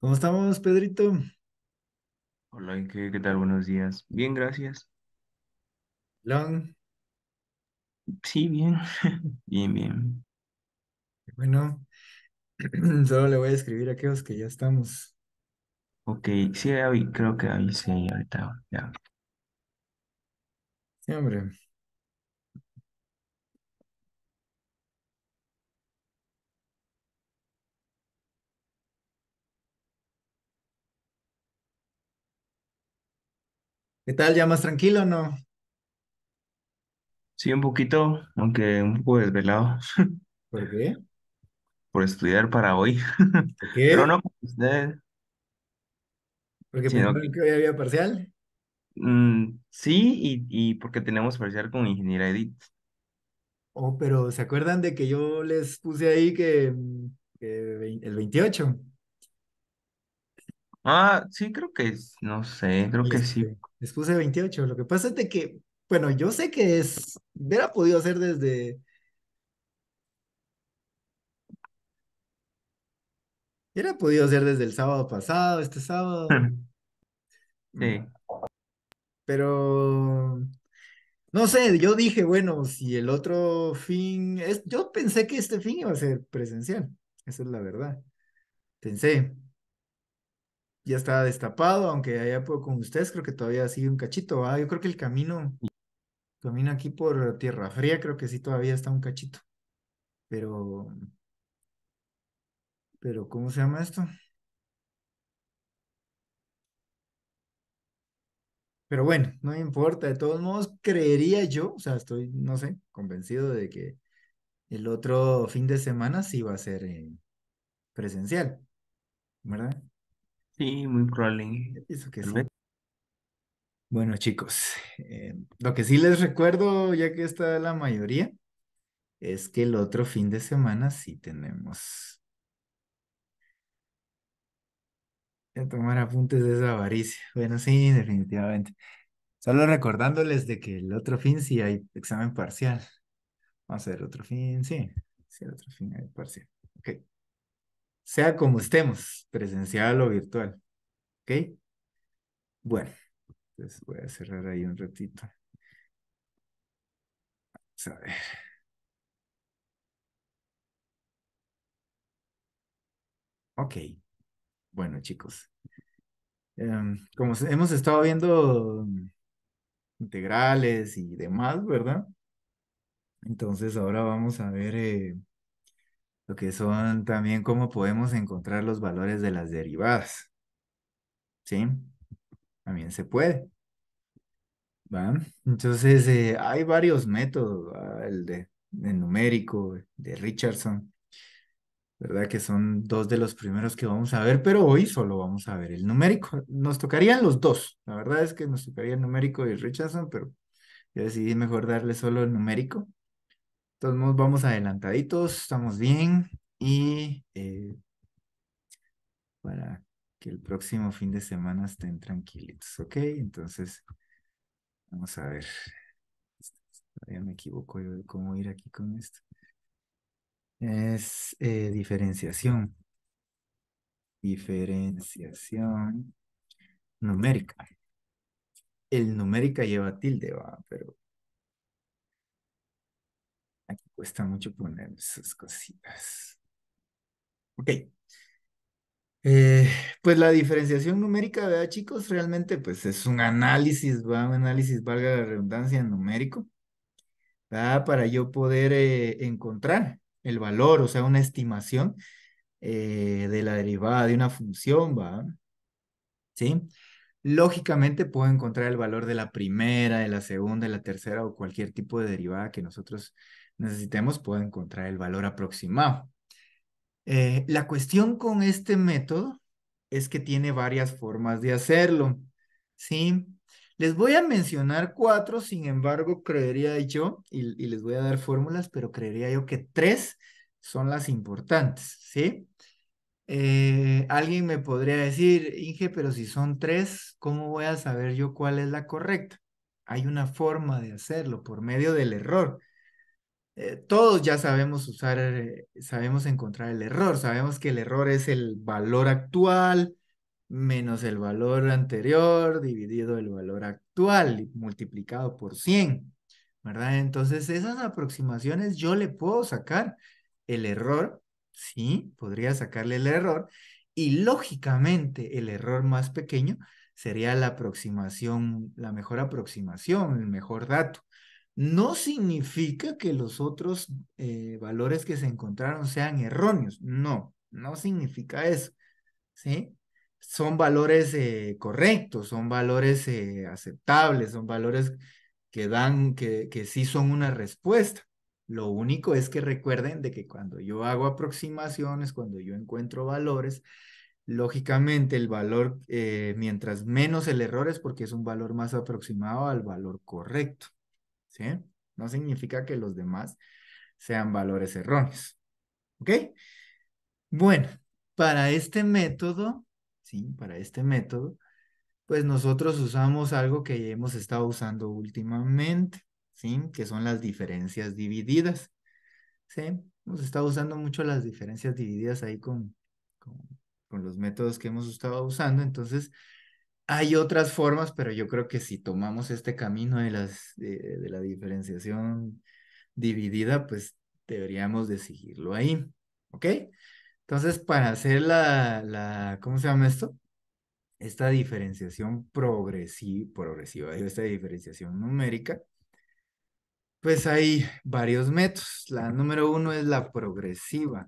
¿Cómo estamos, Pedrito? Hola, ¿qué tal? Buenos días. Bien, gracias. Long, Sí, bien. Bien, bien. bueno, solo le voy a escribir a aquellos que ya estamos. Ok, sí, creo que ahí sí, ahorita. Ya. Sí, hombre. ¿Qué tal? ¿Ya más tranquilo o no? Sí, un poquito, aunque un poco desvelado ¿Por qué? por estudiar para hoy. ¿Por Pero no con usted, Porque pensaron que hoy había parcial. Mm, sí, y, y porque tenemos parcial con ingeniera Edit. Oh, pero ¿se acuerdan de que yo les puse ahí que, el 28? Ah, sí, creo que, es- no sé, creo que sí. les puse 28. Lo que pasa es de que, bueno, yo sé que es, hubiera podido hacer desde, hubiera podido hacer desde el sábado pasado, este sábado, mm. Sí, pero no sé, yo dije, bueno, si el otro fin, es, yo pensé que este fin iba a ser presencial, esa es la verdad, pensé ya está destapado, aunque allá con ustedes creo que todavía sigue un cachito. ah Yo creo que el camino, camino aquí por Tierra Fría, creo que sí todavía está un cachito. Pero, pero, ¿cómo se llama esto? Pero bueno, no importa, de todos modos, creería yo, o sea, estoy, no sé, convencido de que el otro fin de semana sí va a ser eh, presencial, ¿verdad? Sí, muy probable. Eso que Bueno, chicos, eh, lo que sí les recuerdo, ya que está la mayoría, es que el otro fin de semana sí tenemos. a tomar apuntes de esa avaricia. Bueno, sí, definitivamente. Solo recordándoles de que el otro fin sí hay examen parcial. Vamos a ver otro fin, sí, sí, el otro fin hay parcial. Ok sea como estemos, presencial o virtual. ¿Ok? Bueno, entonces voy a cerrar ahí un ratito. Vamos a ver. Ok. Bueno, chicos. Em, como hemos estado viendo mm, integrales y demás, ¿verdad? Entonces ahora vamos a ver eh, lo que son también cómo podemos encontrar los valores de las derivadas. ¿Sí? También se puede. ¿Va? Entonces, eh, hay varios métodos, el de, el numérico, de Richardson, ¿verdad? Que son dos de los primeros que vamos a ver, pero hoy solo vamos a ver el numérico. Nos tocarían los dos, la verdad es que nos tocaría el numérico y Richardson, pero yo decidí mejor darle solo el numérico entonces vamos adelantaditos, estamos bien y eh, para que el próximo fin de semana estén tranquilitos, ¿ok? Entonces, vamos a ver. Todavía me equivoco yo de cómo ir aquí con esto. Es eh, diferenciación. Diferenciación numérica. El numérica lleva tilde, va, pero Cuesta mucho poner esas cositas. Ok. Eh, pues la diferenciación numérica, ¿verdad, chicos? Realmente, pues es un análisis, ¿va? Un análisis, valga la redundancia, numérico, ¿verdad? Para yo poder eh, encontrar el valor, o sea, una estimación eh, de la derivada de una función, ¿va? ¿Sí? Lógicamente puedo encontrar el valor de la primera, de la segunda, de la tercera o cualquier tipo de derivada que nosotros necesitemos, puedo encontrar el valor aproximado. Eh, la cuestión con este método es que tiene varias formas de hacerlo, ¿sí? Les voy a mencionar cuatro, sin embargo, creería yo, y, les voy a dar fórmulas, pero creería yo que tres son las importantes, ¿sí? Eh, alguien me podría decir, Inge, pero si son tres, ¿cómo voy a saber yo cuál es la correcta? Hay una forma de hacerlo por medio del error. Eh, todos ya sabemos usar, eh, sabemos encontrar el error, sabemos que el error es el valor actual menos el valor anterior dividido el valor actual multiplicado por 100, ¿verdad? Entonces esas aproximaciones yo le puedo sacar el error, sí, podría sacarle el error y lógicamente el error más pequeño sería la aproximación, la mejor aproximación, el mejor dato no significa que los otros eh, valores que se encontraron sean erróneos. No, no significa eso. ¿Sí? Son valores eh, correctos, son valores eh, aceptables, son valores que dan, que, sí son una respuesta. Lo único es que recuerden de que cuando yo hago aproximaciones, cuando yo encuentro valores, lógicamente el valor, mientras menos el error es porque es un valor más aproximado al valor correcto. ¿sí? No significa que los demás sean valores erróneos. ¿Ok? Bueno, para este método, ¿sí? Para este método, pues nosotros usamos algo que hemos estado usando últimamente, ¿sí? Que son las diferencias divididas, ¿sí? Hemos estado usando mucho las diferencias divididas ahí con, con los métodos que hemos estado usando, entonces hay otras formas, pero yo creo que si tomamos este camino de, las, de, la diferenciación dividida, pues deberíamos de seguirlo ahí, ¿ok? Entonces, para hacer la, ¿cómo se llama esto? Esta diferenciación progresiva, progresiva, esta diferenciación numérica, pues hay varios métodos. La número uno es la progresiva,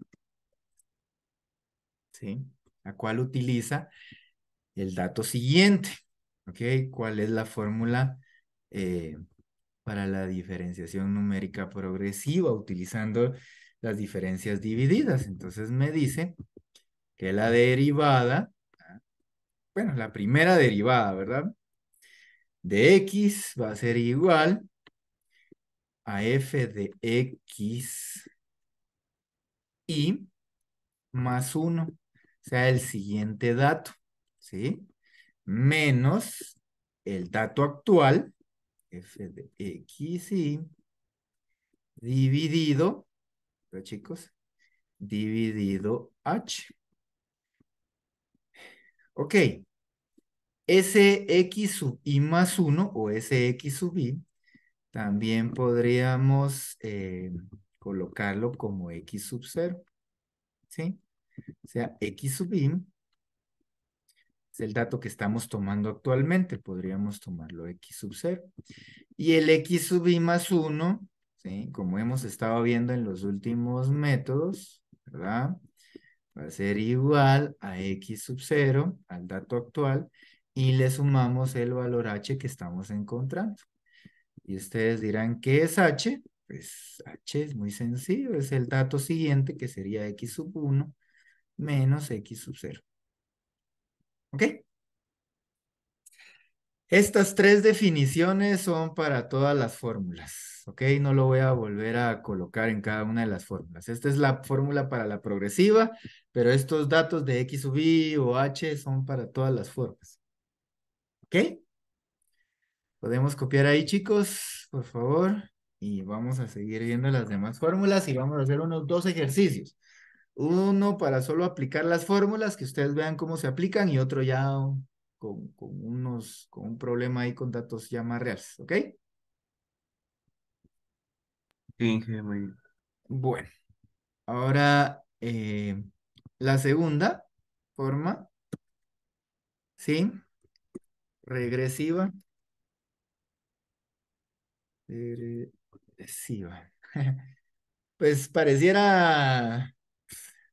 ¿sí? La cual utiliza el dato siguiente. ¿Ok? ¿Cuál es la fórmula eh, para la diferenciación numérica progresiva utilizando las diferencias divididas? Entonces me dice que la derivada, bueno, la primera derivada, ¿verdad? De x va a ser igual a f de x y más 1. O sea, el siguiente dato. ¿sí? Menos el dato actual, f de x, y, dividido, ¿verdad, chicos? Dividido h. Ok. S x sub i más 1 o ese x sub i también podríamos eh, colocarlo como x sub 0. ¿Sí? O sea, x sub i el dato que estamos tomando actualmente, podríamos tomarlo x sub 0. Y el x sub i más 1, ¿sí? como hemos estado viendo en los últimos métodos, ¿verdad? Va a ser igual a x sub 0, al dato actual, y le sumamos el valor h que estamos encontrando. Y ustedes dirán, ¿qué es h? Pues h es muy sencillo, es el dato siguiente que sería x sub 1 menos x sub 0. ¿Ok? Estas tres definiciones son para todas las fórmulas, ¿ok? No lo voy a volver a colocar en cada una de las fórmulas. Esta es la fórmula para la progresiva, pero estos datos de X sub Y o H son para todas las formas. ¿Ok? Podemos copiar ahí, chicos, por favor. Y vamos a seguir viendo las demás fórmulas y vamos a hacer unos dos ejercicios. Uno para solo aplicar las fórmulas, que ustedes vean cómo se aplican, y otro ya con, con, unos, con un problema ahí con datos ya más reales, ¿ok? Sí, muy Bueno, ahora eh, la segunda forma, ¿sí? Regresiva. Regresiva. Pues pareciera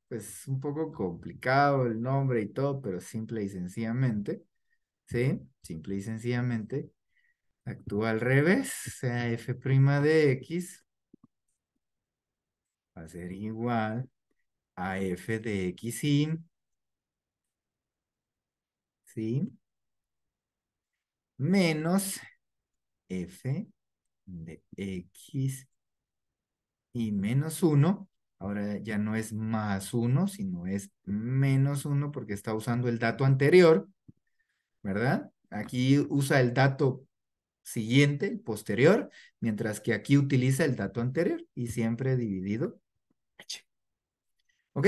pues un poco complicado el nombre y todo, pero simple y sencillamente, ¿sí? Simple y sencillamente, actúa al revés, o sea, f' de x va a ser igual a f de x ¿sí? Menos f de x y menos 1 Ahora ya no es más uno, sino es menos uno porque está usando el dato anterior, ¿verdad? Aquí usa el dato siguiente, posterior, mientras que aquí utiliza el dato anterior y siempre dividido H. ¿Ok?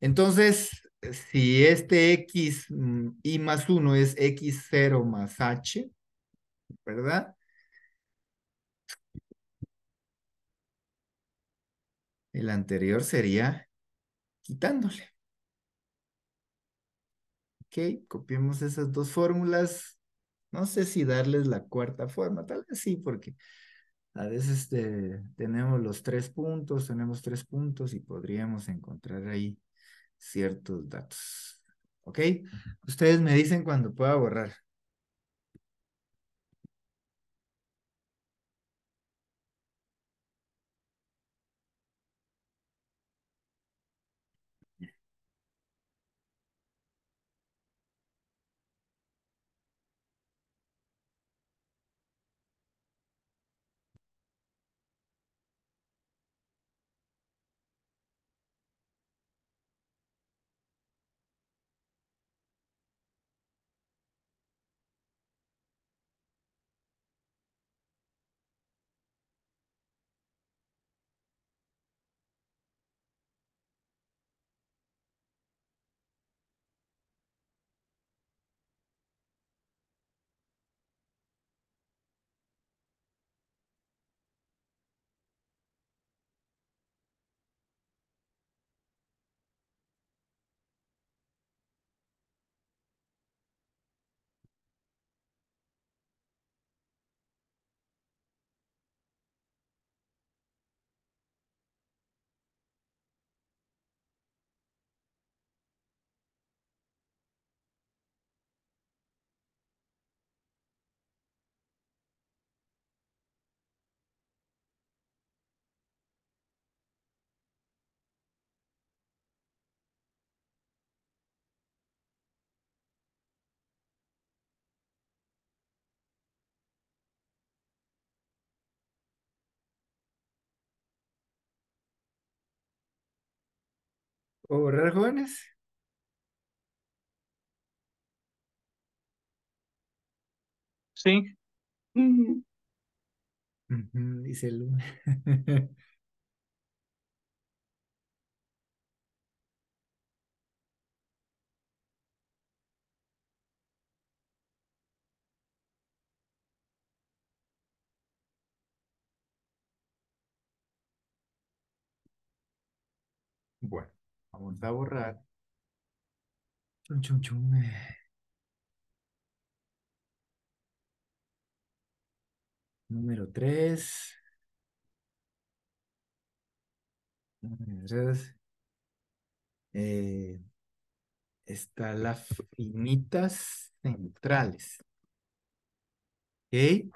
Entonces, si este X y mm, más 1 es X0 más H, ¿verdad? El anterior sería quitándole. Ok, copiemos esas dos fórmulas. No sé si darles la cuarta forma, tal vez sí, porque a veces este, tenemos los tres puntos, tenemos tres puntos y podríamos encontrar ahí ciertos datos. ¿Ok? Ustedes me dicen cuando pueda borrar. ¿O borrar jóvenes? Sí. Ujú, Dice Luna. Vamos a borrar. Chum, eh. Número 3. Eh, está las finitas centrales. ¿Ok?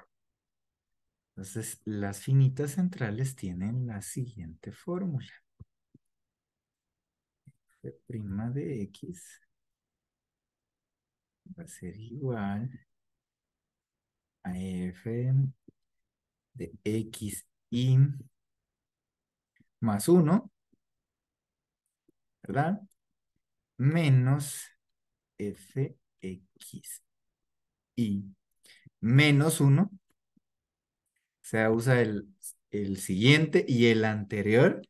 Entonces, las finitas centrales tienen la siguiente fórmula prima de x va a ser igual a f de x y más 1, ¿verdad? Menos fx y menos 1. O sea, usa el, el siguiente y el anterior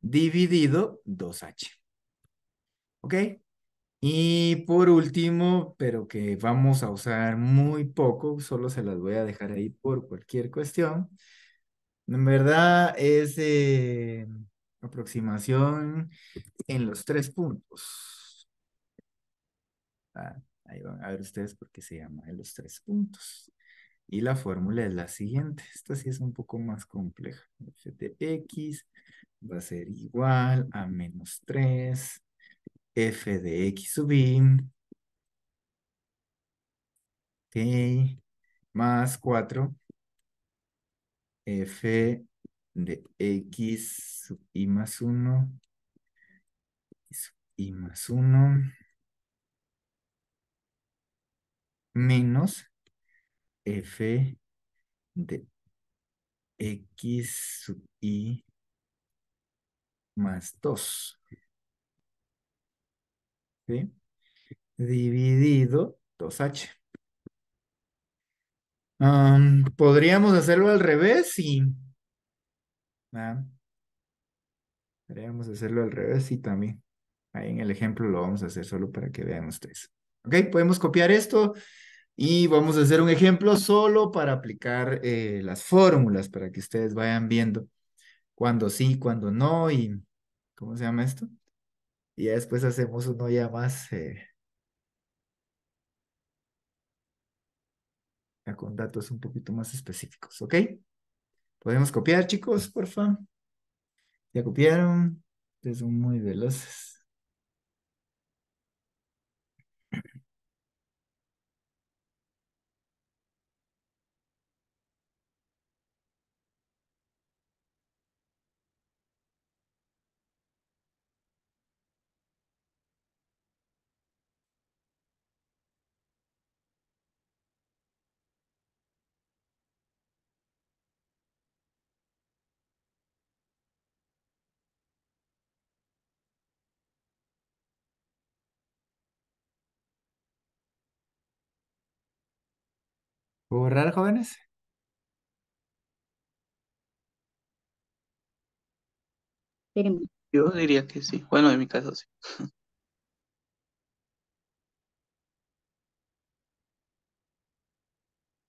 dividido 2h. ¿Ok? Y por último, pero que vamos a usar muy poco, solo se las voy a dejar ahí por cualquier cuestión. En verdad es eh, aproximación en los tres puntos. Ah, ahí van a ver ustedes por qué se llama en los tres puntos. Y la fórmula es la siguiente. Esta sí es un poco más compleja. F de x va a ser igual a menos 3 f de x sub i, okay, más 4, f de x sub i más 1, sub más 1, menos f de x sub i más 2. ¿sí? Dividido 2H. Podríamos hacerlo al revés, sí. Podríamos hacerlo al revés, y también. Ahí en el ejemplo lo vamos a hacer solo para que vean ustedes. ¿Ok? Podemos copiar esto y vamos a hacer un ejemplo solo para aplicar eh, las fórmulas, para que ustedes vayan viendo cuando sí, cuando no y... ¿Cómo se llama esto? Y después hacemos uno ya más eh, con datos un poquito más específicos, ¿ok? Podemos copiar, chicos, por favor. Ya copiaron. Ustedes son muy veloces. ¿Borrar jóvenes? Yo diría que sí. Bueno, en mi caso sí.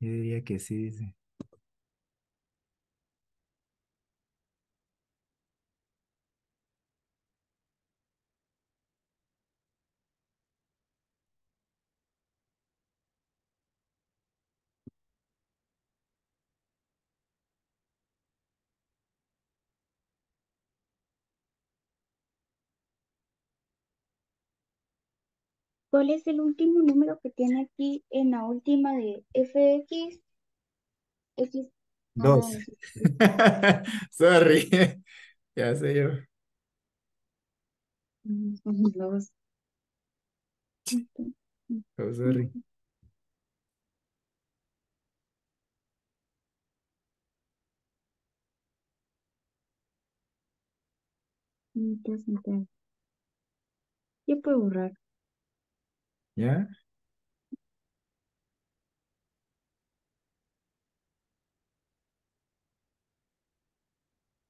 Yo diría que sí, dice. ¿Cuál es el último número que tiene aquí en la última de fx? X. Ah, Dos. Sorry. ya sé yo. Dos. Oh, sorry. Yo puedo borrar. ¿Ya?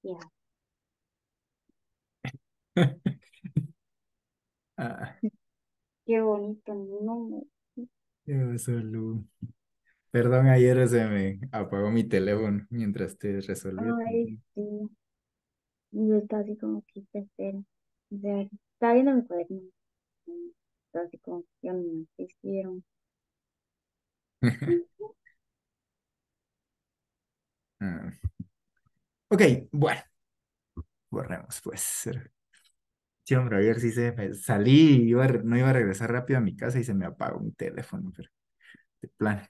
Ya. Ah, Qué bonito nombre. yo solo... Perdón, ayer se me apagó mi teléfono mientras te resolvía. Ay, sí. Y yo estaba así como que espera. Está sea, está viendo mi cuaderno así hicieron? Ah. Ok, bueno, borremos pues. Sí, hombre, ayer sí se salí, no iba a regresar rápido a mi casa y se me apagó mi teléfono, pero de plan.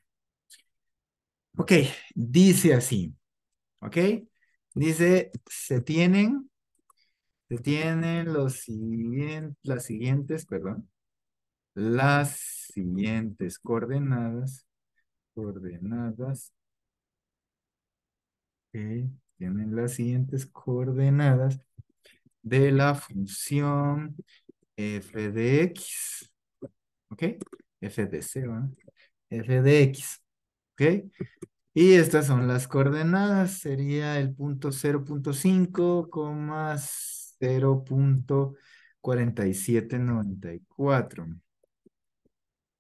Ok, dice así, ok, dice, se tienen, se tienen los siguientes las siguientes, perdón, las siguientes coordenadas, coordenadas, tienen las siguientes coordenadas de la función f de x, ¿ok? f de f de x, ¿ok? Y estas son las coordenadas, sería el punto 0.5, 0.4794.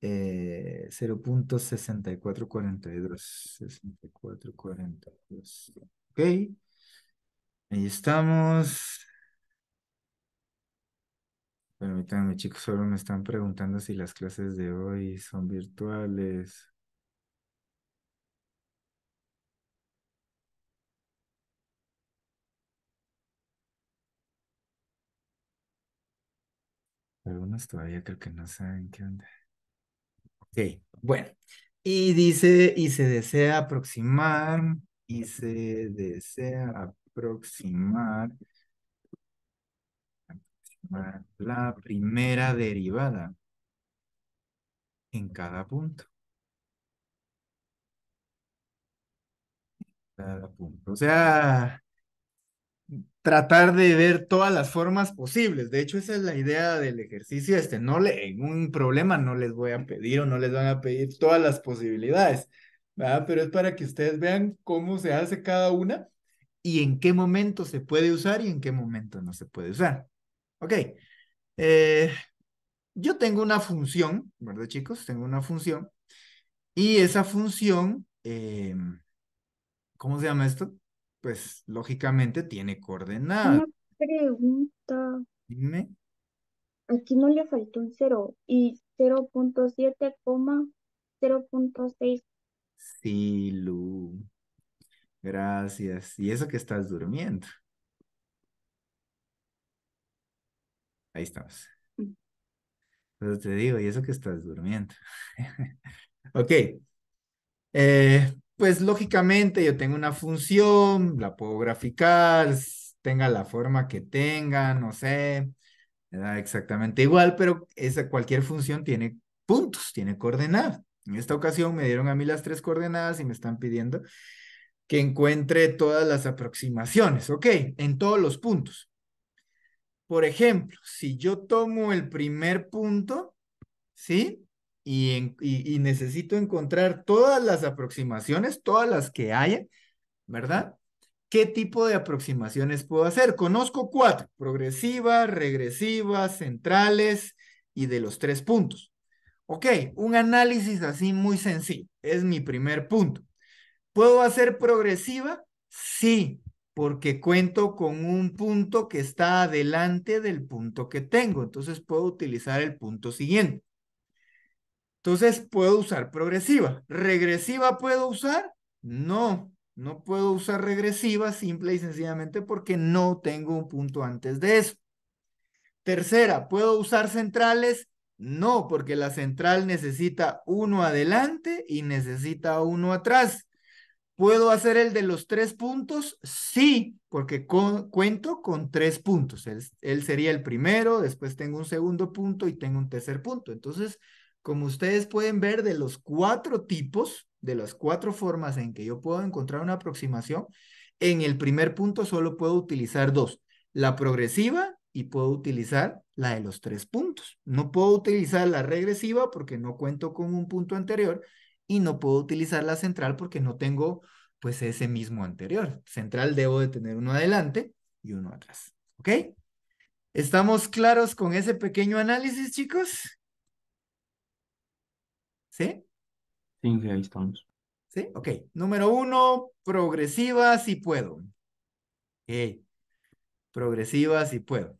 eh, 0.6442. 6442. Ok. Ahí estamos. Permítanme, chicos, solo me están preguntando si las clases de hoy son virtuales. Algunos todavía creo que no saben qué onda bueno. Y dice, y se desea aproximar, y se desea aproximar, aproximar la primera derivada en cada punto. Cada punto. O sea, tratar de ver todas las formas posibles. De hecho, esa es la idea del ejercicio este. No le, en un problema no les voy a pedir o no les van a pedir todas las posibilidades, Pero es para que ustedes vean cómo se hace cada una y en qué momento se puede usar y en qué momento no se puede usar. Ok. Eh, yo tengo una función, ¿verdad, chicos? Tengo una función. Y esa función, em, ¿cómo se llama esto? pues lógicamente tiene coordenadas. Una pregunta. Dime. Aquí no le faltó un cero y 0.7, 0.6. Sí, Lu. Gracias. Y eso que estás durmiendo. Ahí estamos. Mm. Entonces te digo, y eso que estás durmiendo. ok. Eh, pues lógicamente yo tengo una función, la puedo graficar, tenga la forma que tenga, no sé, da exactamente igual, pero esa, cualquier función tiene puntos, tiene coordenadas. En esta ocasión me dieron a mí las tres coordenadas y me están pidiendo que encuentre todas las aproximaciones, ¿ok? En todos los puntos. Por ejemplo, si yo tomo el primer punto, ¿sí? y, necesito encontrar todas las aproximaciones, todas las que haya, ¿verdad? ¿Qué tipo de aproximaciones puedo hacer? Conozco cuatro, progresivas, regresivas, centrales y de los tres puntos. Ok, un análisis así muy sencillo, es mi primer punto. ¿Puedo hacer progresiva? Sí, porque cuento con un punto que está adelante del punto que tengo, entonces puedo utilizar el punto siguiente. Entonces puedo usar progresiva. ¿Regresiva puedo usar? No, no puedo usar regresiva simple y sencillamente porque no tengo un punto antes de eso. Tercera, ¿puedo usar centrales? No, porque la central necesita uno adelante y necesita uno atrás. ¿Puedo hacer el de los tres puntos? Sí, porque cuento con tres puntos. él sería el primero, después tengo un segundo punto y tengo un tercer punto. Entonces, como ustedes pueden ver, de los cuatro tipos, de las cuatro formas en que yo puedo encontrar una aproximación, en el primer punto solo puedo utilizar dos, la progresiva y puedo utilizar la de los tres puntos. No puedo utilizar la regresiva porque no cuento con un punto anterior y no puedo utilizar la central porque no tengo pues ese mismo anterior. Central debo de tener uno adelante y uno atrás. ¿Ok? ¿Estamos claros con ese pequeño análisis, chicos? ¿Sí? Sí, ahí estamos. ¿Sí? Ok. Número uno, progresiva si puedo. Ok. Progresiva si puedo.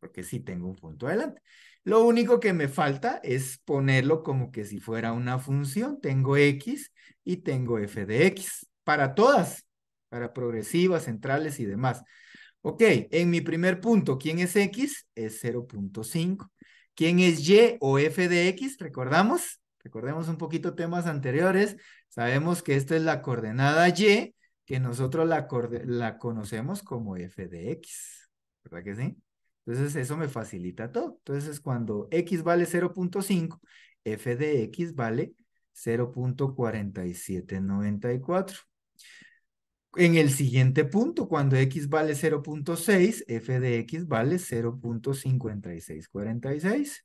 Porque sí tengo un punto adelante. Lo único que me falta es ponerlo como que si fuera una función. Tengo x y tengo f de x para todas, para progresivas, centrales y demás. Ok, en mi primer punto, ¿quién es x? Es 0.5. ¿Quién es Y o F de X? ¿Recordamos? Recordemos un poquito temas anteriores. Sabemos que esta es la coordenada Y, que nosotros la, conocemos como F de X. ¿Verdad que sí? Entonces eso me facilita todo. Entonces cuando X vale 0.5, F de X vale 0.4794. En el siguiente punto, cuando x vale 0.6, f de x vale 0.5646.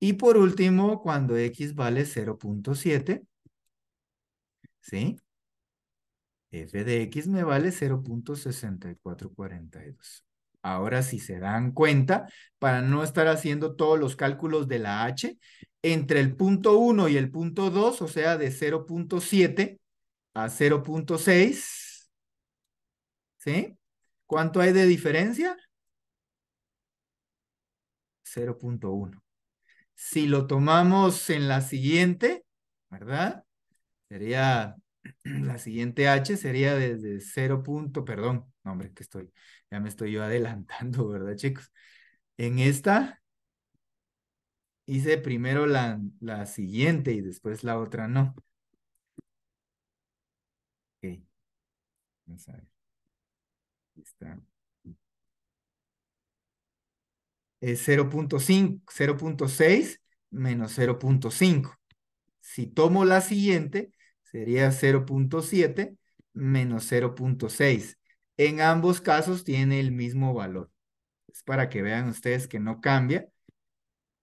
Y por último, cuando x vale 0.7, ¿sí? f de x me vale 0.6442. Ahora, si se dan cuenta, para no estar haciendo todos los cálculos de la h, entre el punto 1 y el punto 2, o sea, de 0.7 a 0.6, ¿Sí? ¿Cuánto hay de diferencia? 0.1. Si lo tomamos en la siguiente, ¿verdad? Sería, la siguiente H sería desde 0. Punto, perdón, no, hombre, que estoy, ya me estoy yo adelantando, ¿verdad, chicos? En esta hice primero la, la siguiente y después la otra no. Ok. Está. Es 0.5, 0.6 menos 0.5. Si tomo la siguiente, sería 0.7 menos 0.6. En ambos casos tiene el mismo valor. Es para que vean ustedes que no cambia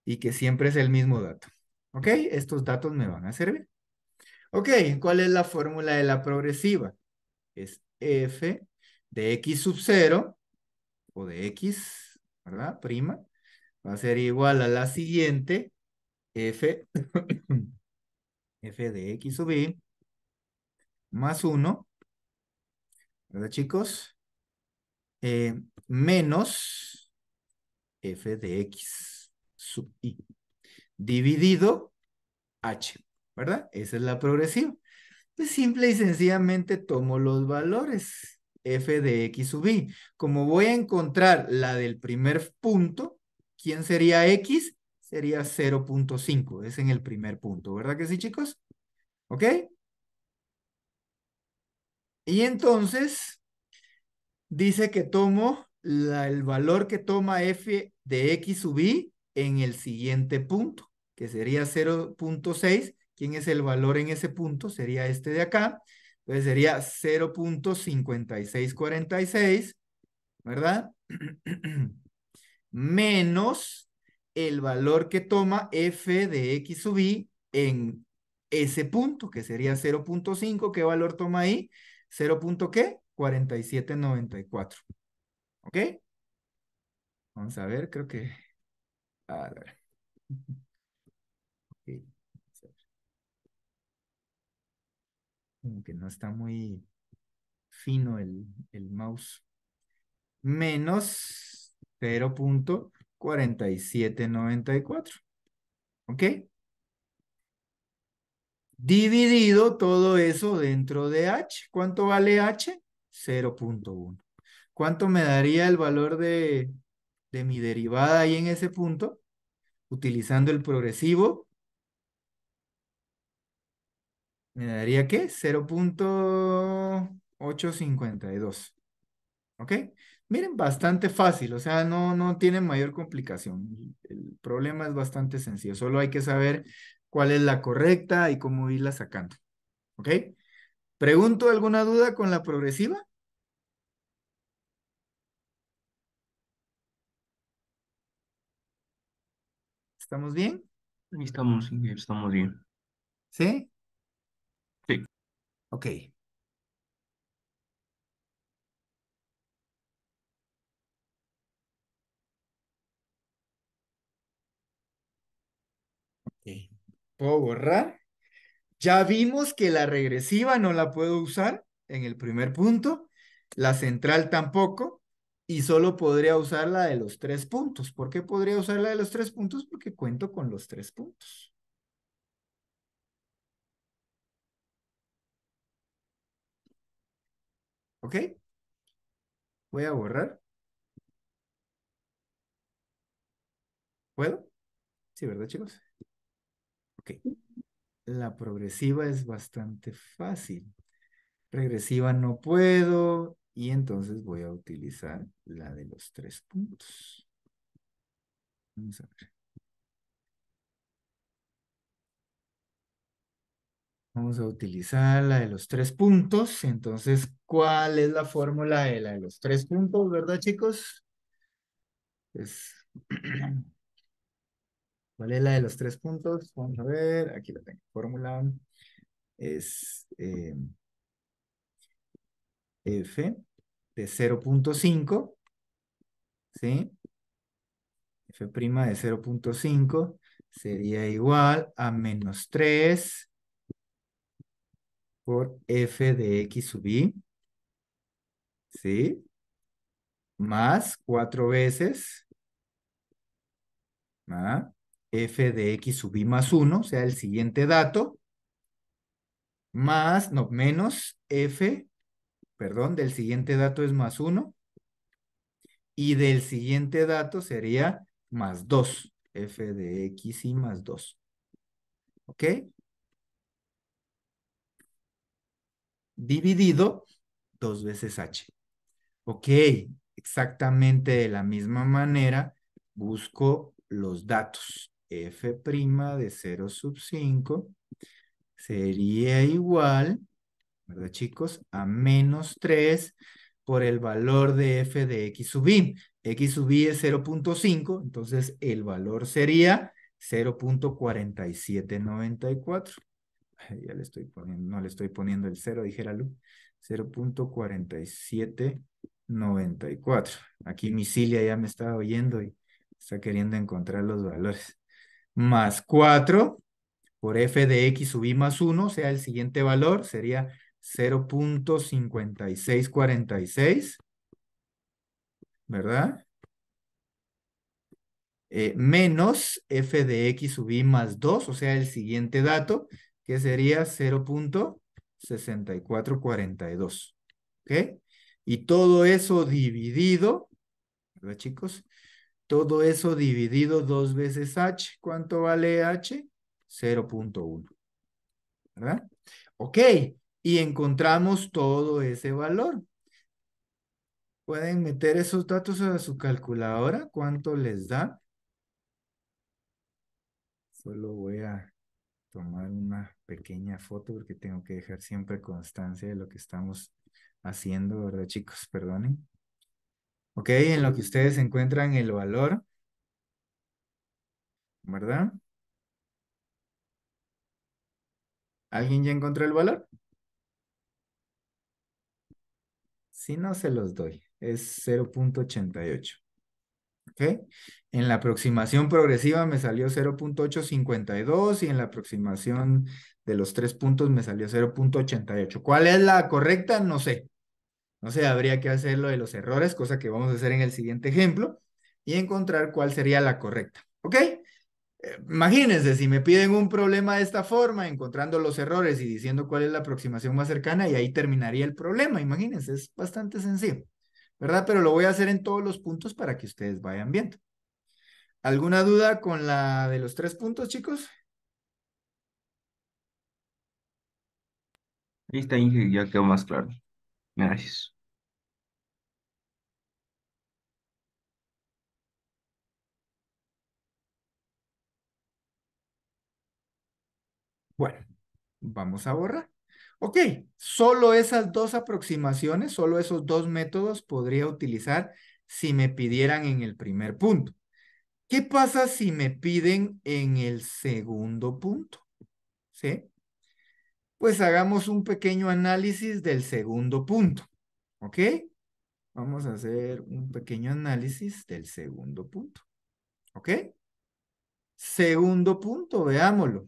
y que siempre es el mismo dato. ¿Ok? Estos datos me van a servir. Ok, ¿cuál es la fórmula de la progresiva? Es f de x sub 0 o de x, ¿verdad? Prima, va a ser igual a la siguiente, f, f de x sub i más 1, ¿verdad chicos? Eh, menos f de x sub i dividido h, ¿verdad? Esa es la progresión... Pues simple y sencillamente tomo los valores f de x sub i. Como voy a encontrar la del primer punto, ¿quién sería x? Sería 0.5, es en el primer punto, ¿verdad que sí, chicos? ¿Ok? Y entonces, dice que tomo el valor que toma f de x sub i en el siguiente punto, que sería 0.6. ¿Quién es el valor en ese punto? Sería este de acá. Entonces sería 0.5646, ¿verdad? Menos el valor que toma f de x sub i en ese punto, que sería 0.5. ¿Qué valor toma ahí? 0. ¿qué? 4794. ¿Ok? Vamos a ver, creo que... A ver. que no está muy fino el, mouse. Menos 0.4794. ¿Ok? Dividido todo eso dentro de H. ¿Cuánto vale H? 0.1. ¿Cuánto me daría el valor de, de mi derivada ahí en ese punto? Utilizando el progresivo, me daría ¿qué? 0.852. ¿Ok? Miren, bastante fácil, o sea, no, no tiene mayor complicación. El problema es bastante sencillo, solo hay que saber cuál es la correcta y cómo irla sacando. ¿Ok? ¿Pregunto alguna duda con la progresiva? ¿Estamos bien? Estamos, estamos bien. ¿Sí? Ok. ¿Puedo borrar? Ya vimos que la regresiva no la puedo usar en el primer punto, la central tampoco, y solo podría usar la de los tres puntos. ¿Por qué podría usar la de los tres puntos? Porque cuento con los tres puntos. ¿Ok? Voy a borrar. ¿Puedo? Sí, ¿verdad, chicos? Ok. La progresiva es bastante fácil. Regresiva no puedo y entonces voy a utilizar la de los tres puntos. Vamos a ver. Vamos a utilizar la de los tres puntos. Entonces, ¿cuál es la fórmula de la de los tres puntos, verdad, chicos? ¿Cuál es la de los tres puntos? Vamos a ver, aquí la tengo. Fórmula es eh, F de 0.5, ¿sí? F' de 0.5 sería igual a menos 3 por f de x sub i, ¿sí? Más cuatro veces ¿ah? f de x sub i más uno, o sea, el siguiente dato, más, no, menos f, perdón, del siguiente dato es más uno, y del siguiente dato sería más dos, f de x y más 2. ¿Ok? dividido dos veces h. Ok, exactamente de la misma manera busco los datos. f' de 0 sub 5 sería igual, ¿verdad chicos? A menos 3 por el valor de f de x sub i. x sub i es 0.5, entonces el valor sería 0.4794 ya le estoy poniendo, no le estoy poniendo el 0, dijera Lu, 0.4794. Aquí mi Cilia ya me está oyendo y está queriendo encontrar los valores. Más 4 por f de x subí más 1, o sea, el siguiente valor sería 0.5646, ¿verdad? Eh, menos f de x subí más 2, o sea, el siguiente dato que sería 0.6442. ¿Ok? Y todo eso dividido, ¿verdad chicos? Todo eso dividido dos veces h. ¿Cuánto vale h? 0.1. ¿Verdad? Ok, y encontramos todo ese valor. Pueden meter esos datos a su calculadora. ¿Cuánto les da? Solo voy a tomar una pequeña foto porque tengo que dejar siempre constancia de lo que estamos haciendo, ¿verdad chicos? Perdonen. Ok, en lo que ustedes encuentran el valor, ¿verdad? ¿Alguien ya encontró el valor? Si no, se los doy. Es 0.88. ¿Ok? En la aproximación progresiva me salió 0.852 y en la aproximación de los tres puntos me salió 0.88. ¿Cuál es la correcta? No sé. No sé, habría que hacer lo de los errores, cosa que vamos a hacer en el siguiente ejemplo, y encontrar cuál sería la correcta. ¿Ok? Eh, imagínense, si me piden un problema de esta forma, encontrando los errores y diciendo cuál es la aproximación más cercana, y ahí terminaría el problema. Imagínense, es bastante sencillo. ¿verdad? Pero lo voy a hacer en todos los puntos para que ustedes vayan viendo. ¿Alguna duda con la de los tres puntos, chicos? Ahí está, Inge, ya quedó más claro. Gracias. Bueno, vamos a borrar. Ok, solo esas dos aproximaciones, solo esos dos métodos podría utilizar si me pidieran en el primer punto. ¿Qué pasa si me piden en el segundo punto? ¿Sí? Pues hagamos un pequeño análisis del segundo punto. ¿Ok? Vamos a hacer un pequeño análisis del segundo punto. ¿Ok? Segundo punto, veámoslo.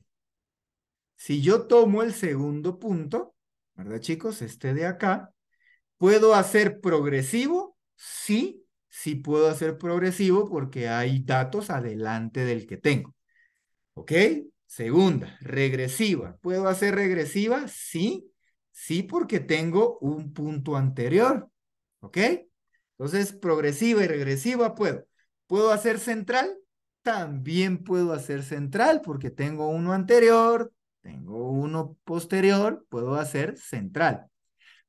Si yo tomo el segundo punto, ¿verdad chicos? Este de acá, ¿puedo hacer progresivo? Sí, sí puedo hacer progresivo porque hay datos adelante del que tengo. ¿Ok? Segunda, regresiva. ¿Puedo hacer regresiva? Sí, sí porque tengo un punto anterior. ¿Ok? Entonces, progresiva y regresiva puedo. ¿Puedo hacer central? También puedo hacer central porque tengo uno anterior, tengo uno posterior, puedo hacer central.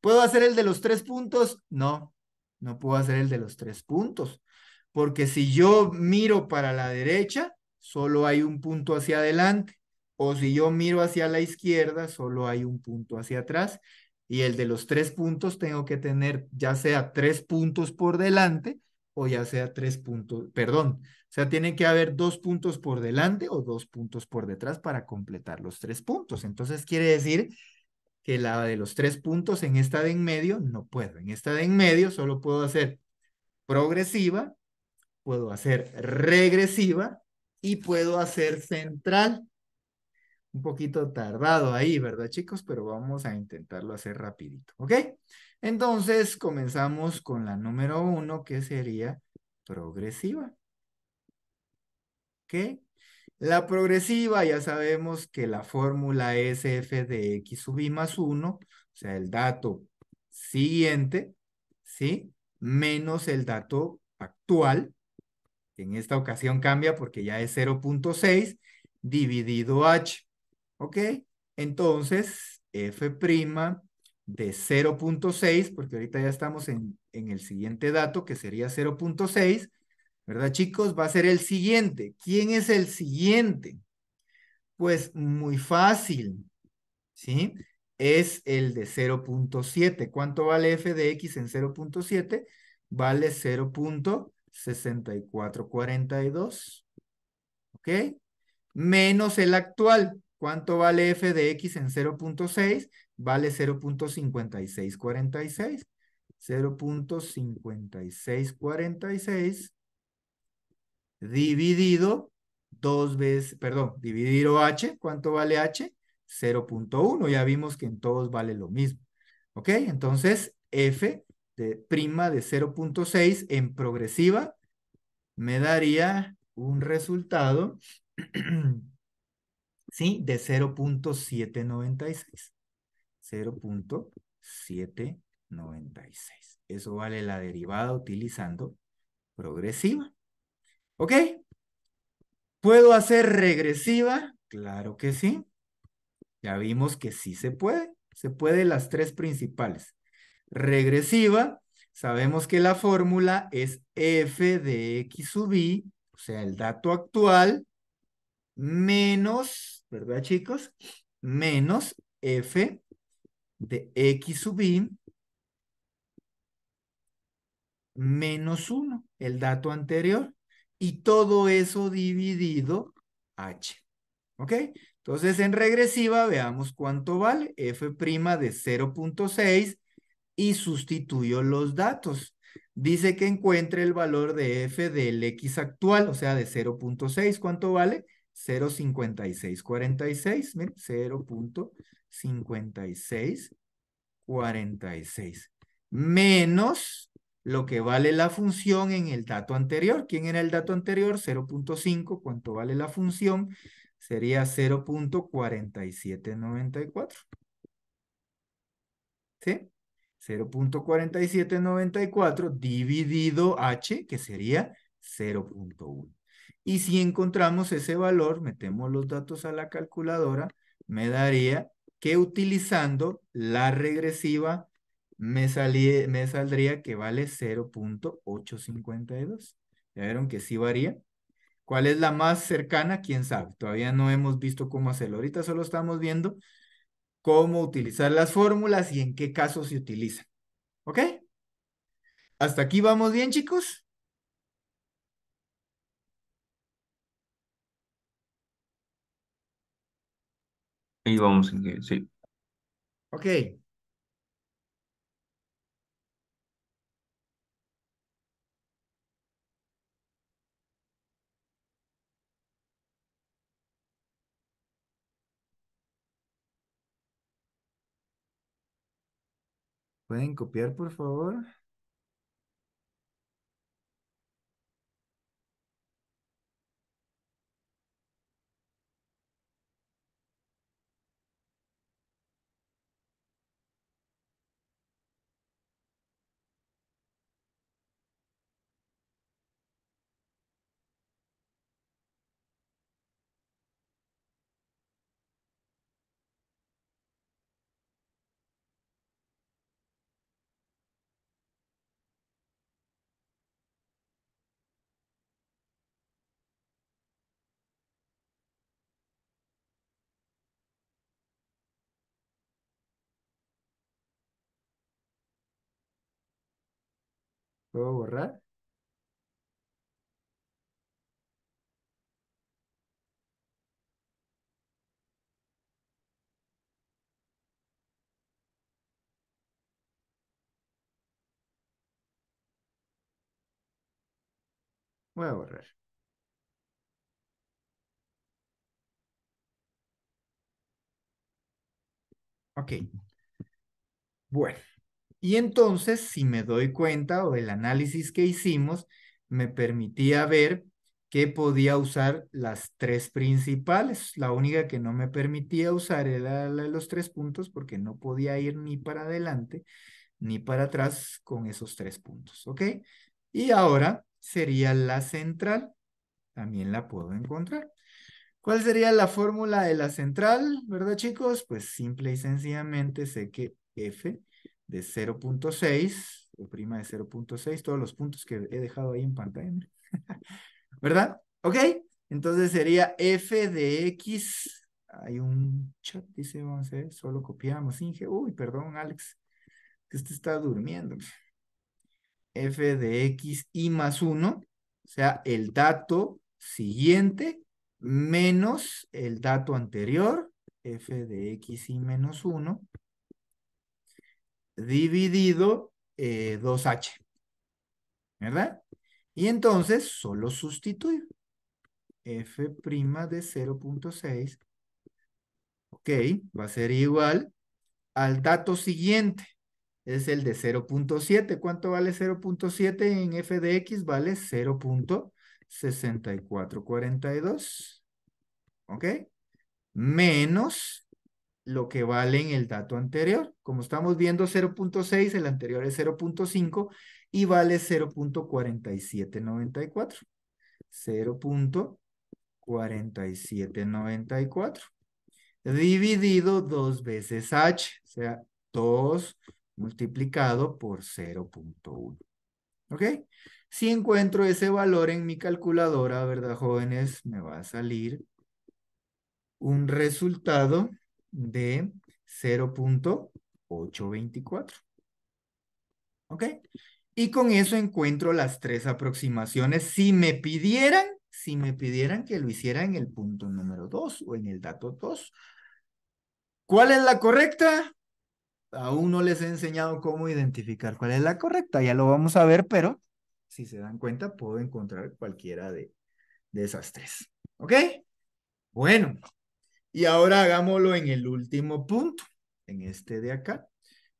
¿Puedo hacer el de los tres puntos? No, no puedo hacer el de los tres puntos, porque si yo miro para la derecha, solo hay un punto hacia adelante, o si yo miro hacia la izquierda, solo hay un punto hacia atrás, y el de los tres puntos tengo que tener ya sea tres puntos por delante, o ya sea tres puntos, perdón, o sea, tiene que haber dos puntos por delante o dos puntos por detrás para completar los tres puntos. Entonces quiere decir que la de los tres puntos en esta de en medio no puedo. En esta de en medio solo puedo hacer progresiva, puedo hacer regresiva y puedo hacer central. Un poquito tardado ahí, ¿verdad chicos? Pero vamos a intentarlo hacer rapidito, ¿ok? Entonces comenzamos con la número uno que sería progresiva. ¿Qué? La progresiva, ya sabemos que la fórmula es f de x sub i más 1, o sea, el dato siguiente, ¿sí? Menos el dato actual, que en esta ocasión cambia porque ya es 0.6, dividido h, ¿ok? Entonces, f' de 0.6, porque ahorita ya estamos en, en, el siguiente dato, que sería 0.6, ¿verdad chicos? Va a ser el siguiente. ¿Quién es el siguiente? Pues muy fácil, ¿sí? Es el de 0.7. ¿Cuánto vale f de x en 0.7? Vale 0.6442, ¿ok? Menos el actual. ¿Cuánto vale f de x en 0.6? Vale 0.5646. 0.5646 dividido dos veces, perdón, dividido h, ¿cuánto vale H? 0.1, ya vimos que en todos vale lo mismo. ¿Ok? Entonces, F de prima de 0.6 en progresiva me daría un resultado, ¿sí? De 0.796. 0.796. Eso vale la derivada utilizando progresiva. ¿Ok? ¿Puedo hacer regresiva? Claro que sí. Ya vimos que sí se puede. Se puede las tres principales. Regresiva, sabemos que la fórmula es f de x sub i, o sea, el dato actual, menos, ¿verdad chicos? Menos f de x sub i menos 1, el dato anterior y todo eso dividido h. ¿Ok? Entonces, en regresiva, veamos cuánto vale. f' de 0.6 y sustituyo los datos. Dice que encuentre el valor de f del x actual, o sea, de 0.6. ¿Cuánto vale? 0.5646. Miren, 0.5646. Menos lo que vale la función en el dato anterior. ¿Quién era el dato anterior? 0.5. ¿Cuánto vale la función? Sería 0.4794. ¿Sí? 0.4794 dividido h, que sería 0.1. Y si encontramos ese valor, metemos los datos a la calculadora, me daría que utilizando la regresiva me, salí, me saldría que vale 0.852. Ya vieron que sí varía. ¿Cuál es la más cercana? Quién sabe. Todavía no hemos visto cómo hacerlo. Ahorita solo estamos viendo cómo utilizar las fórmulas y en qué caso se utiliza. ¿Ok? ¿Hasta aquí vamos bien, chicos? Ahí vamos, sí. Ok. ¿Pueden copiar, por favor? ¿Puedo borrar? Voy a borrar. Ok. Bueno. Y entonces, si me doy cuenta o el análisis que hicimos, me permitía ver que podía usar las tres principales. La única que no me permitía usar era la de los tres puntos porque no podía ir ni para adelante ni para atrás con esos tres puntos, ¿ok? Y ahora sería la central. También la puedo encontrar. ¿Cuál sería la fórmula de la central? ¿Verdad, chicos? Pues simple y sencillamente sé que F de 0.6, prima de 0.6, todos los puntos que he dejado ahí en pantalla, ¿verdad? ¿Ok? Entonces sería f de x, hay un chat, dice, vamos a ver, solo copiamos, Inge, uy, perdón, Alex, que usted está durmiendo. f de x y más 1, o sea, el dato siguiente menos el dato anterior, f de x y menos 1, dividido 2H. Eh, ¿Verdad? Y entonces solo sustituyo. F' de 0.6. Ok, va a ser igual al dato siguiente. Es el de 0.7. ¿Cuánto vale 0.7 en f de x? Vale 0.6442. ¿Ok? Menos lo que vale en el dato anterior. Como estamos viendo 0.6, el anterior es 0.5 y vale 0.4794. 0.4794 dividido dos veces h, o sea, 2 multiplicado por 0.1. ¿Ok? Si encuentro ese valor en mi calculadora, ¿verdad, jóvenes? Me va a salir un resultado de 0.824. ¿Ok? Y con eso encuentro las tres aproximaciones. Si me pidieran, si me pidieran que lo hiciera en el punto número 2 o en el dato 2. ¿Cuál es la correcta? Aún no les he enseñado cómo identificar cuál es la correcta. Ya lo vamos a ver, pero si se dan cuenta, puedo encontrar cualquiera de, de esas tres. ¿Ok? Bueno, y ahora hagámoslo en el último punto, en este de acá.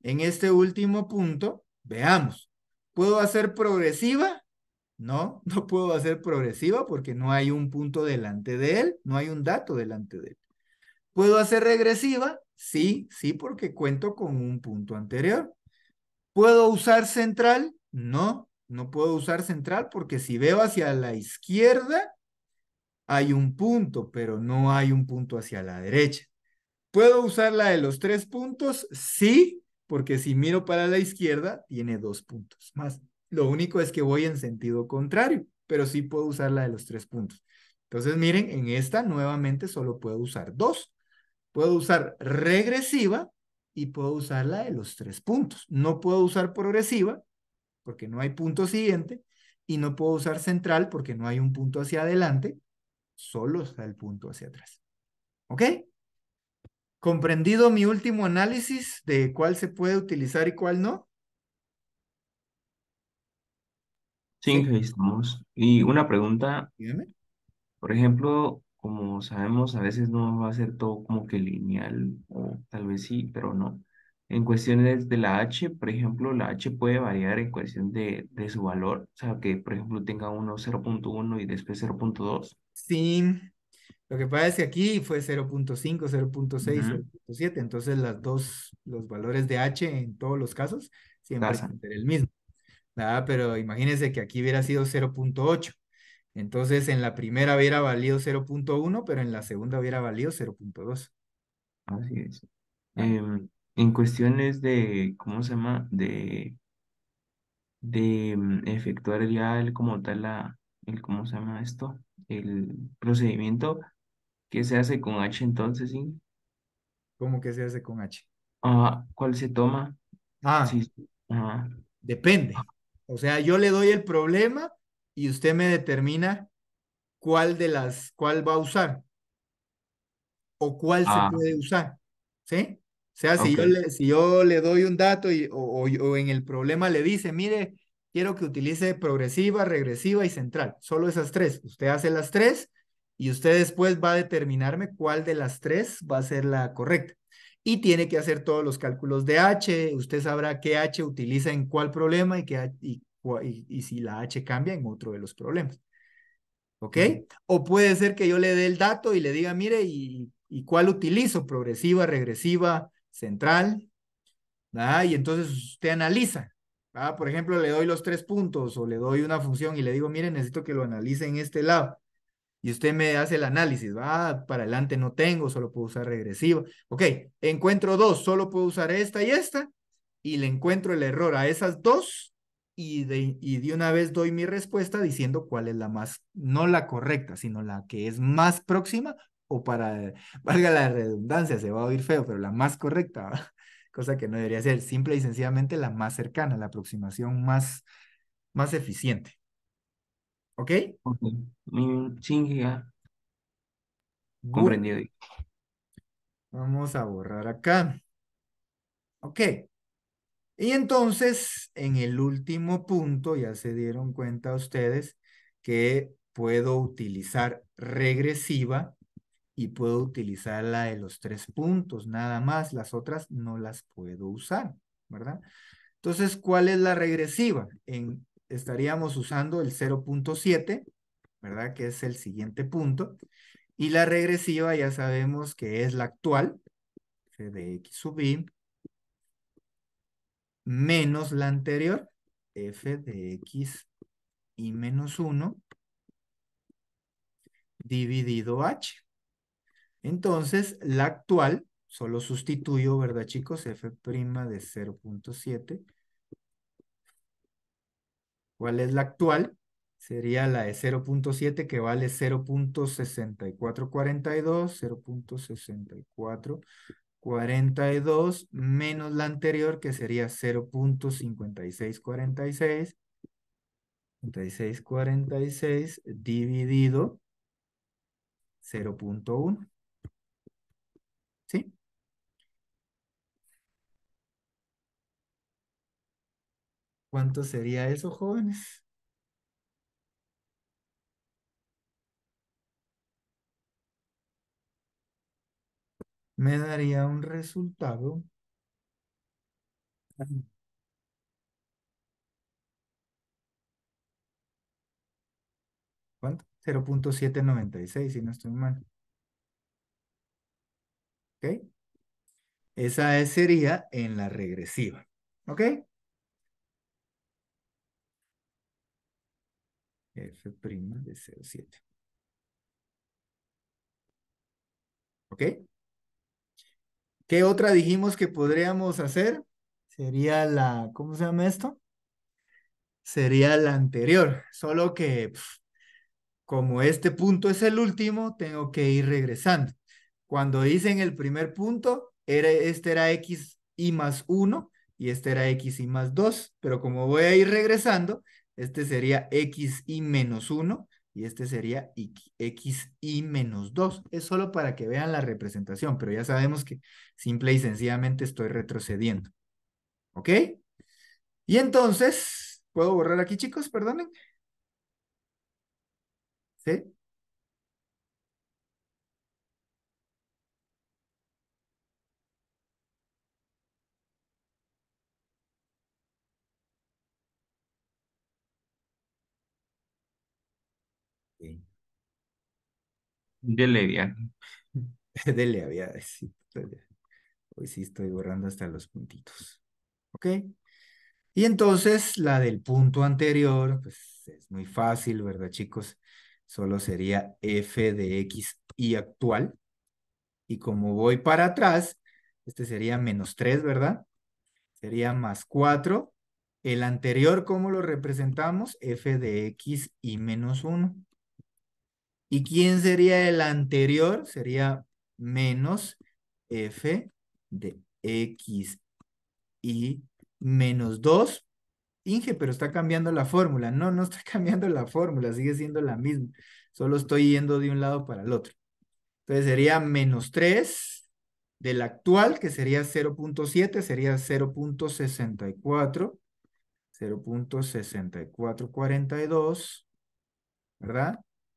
En este último punto, veamos, ¿puedo hacer progresiva? No, no puedo hacer progresiva porque no hay un punto delante de él, no hay un dato delante de él. ¿Puedo hacer regresiva? Sí, sí, porque cuento con un punto anterior. ¿Puedo usar central? No, no puedo usar central porque si veo hacia la izquierda, hay un punto, pero no hay un punto hacia la derecha. ¿Puedo usar la de los tres puntos? Sí, porque si miro para la izquierda, tiene dos puntos más. Lo único es que voy en sentido contrario, pero sí puedo usar la de los tres puntos. Entonces, miren, en esta nuevamente solo puedo usar dos. Puedo usar regresiva y puedo usar la de los tres puntos. No puedo usar progresiva porque no hay punto siguiente y no puedo usar central porque no hay un punto hacia adelante solo está el punto hacia atrás. ¿Ok? ¿Comprendido mi último análisis de cuál se puede utilizar y cuál no? Sí, estamos. Y una pregunta, por ejemplo, como sabemos, a veces no va a ser todo como que lineal, o tal vez sí, pero no. En cuestiones de la H, por ejemplo, la H puede variar en cuestión de, de su valor, o sea, que por ejemplo tenga uno 0.1 y después 0.2. Sí, lo que pasa es que aquí fue 0.5, 0.6, 0.7, entonces las dos, los valores de H en todos los casos siempre ser el mismo. ¿verdad? Pero imagínense que aquí hubiera sido 0.8, entonces en la primera hubiera valido 0.1, pero en la segunda hubiera valido 0.2. Así es. Ah. Em, en cuestiones de, ¿cómo se llama? De, de mm, efectuar ya el, como tal la, el, ¿cómo se llama esto? El procedimiento que se hace con H entonces, ¿sí? ¿Cómo que se hace con H? ah ¿cuál se toma? Ah, Sí, depende. Ah. O sea, yo le doy el problema y usted me determina cuál de las, cuál va a usar o cuál se ah. puede usar. ¿Sí? sea, si, yo le, doy un dato y, o, en el problema le dice, mire, quiero que utilice progresiva, regresiva y central, solo esas tres. Usted hace las tres y usted después va a determinarme cuál de las tres va a ser la correcta. Y tiene que hacer todos los cálculos de H, usted sabrá qué H utiliza en cuál problema y, qué, y, si la H cambia en otro de los problemas. ¿Ok? O puede ser que yo le dé el dato y le diga, mire, y cuál utilizo? Progresiva, regresiva, central, ah Y entonces usted analiza, ah Por ejemplo, le doy los tres puntos o le doy una función y le digo, mire, necesito que lo analice en este lado. Y usted me hace el análisis, va, para adelante no tengo, solo puedo usar regresiva. Ok, encuentro dos, solo puedo usar esta y esta, y le encuentro el error a esas dos, y de, y de una vez doy mi respuesta diciendo cuál es la más, no la correcta, sino la que es más próxima o para, valga la redundancia, se va a oír feo, pero la más correcta, cosa que no debería ser, simple y sencillamente la más cercana, la aproximación más, más eficiente. ¿Ok? Comprendido. Vamos a borrar acá. Ok. Y entonces, en el último punto, ya se dieron cuenta ustedes que puedo utilizar regresiva y puedo utilizar la de los tres puntos, nada más, las otras no las puedo usar, ¿verdad? Entonces, ¿cuál es la regresiva? estaríamos usando el 0.7, ¿verdad? Que es el siguiente punto. Y la regresiva ya sabemos que es la actual, f de x sub i, menos la anterior, f de x y menos 1, dividido h. Entonces, la actual, solo sustituyo, ¿verdad, chicos? F' de 0.7. ¿Cuál es la actual? Sería la de 0.7 que vale 0.6442, 0.6442 menos la anterior que sería 0.5646, 5646 dividido 0.1. ¿sí? ¿Cuánto sería eso, jóvenes? Me daría un resultado. ¿Cuánto? 0.796, si no estoy mal. ¿Ok? Esa sería en la regresiva. ¿Ok? F' de 0,7. ¿Ok? ¿Qué otra dijimos que podríamos hacer? Sería la, ¿cómo se llama esto? Sería la anterior, solo que como este punto es el último, tengo que ir regresando. Cuando hice en el primer punto, era, este era x y más 1 y este era x y más 2, pero como voy a ir regresando, este sería x y menos 1 y este sería x y menos 2. Es solo para que vean la representación, pero ya sabemos que simple y sencillamente estoy retrocediendo. ¿Ok? Y entonces, ¿puedo borrar aquí, chicos? Perdonen. ¿Sí? De Levia. De Levia, Hoy sí estoy borrando hasta los puntitos. ¿Ok? Y entonces la del punto anterior, pues es muy fácil, ¿verdad, chicos? Solo sería f de x y actual. Y como voy para atrás, este sería menos 3, ¿verdad? Sería más 4. El anterior, ¿cómo lo representamos? f de x y menos 1. ¿Y quién sería el anterior? Sería menos f de x y menos 2. Inge, pero está cambiando la fórmula. No, no está cambiando la fórmula, sigue siendo la misma. Solo estoy yendo de un lado para el otro. Entonces sería menos 3 del actual, que sería 0.7, sería 0.64. 0.6442, ¿verdad?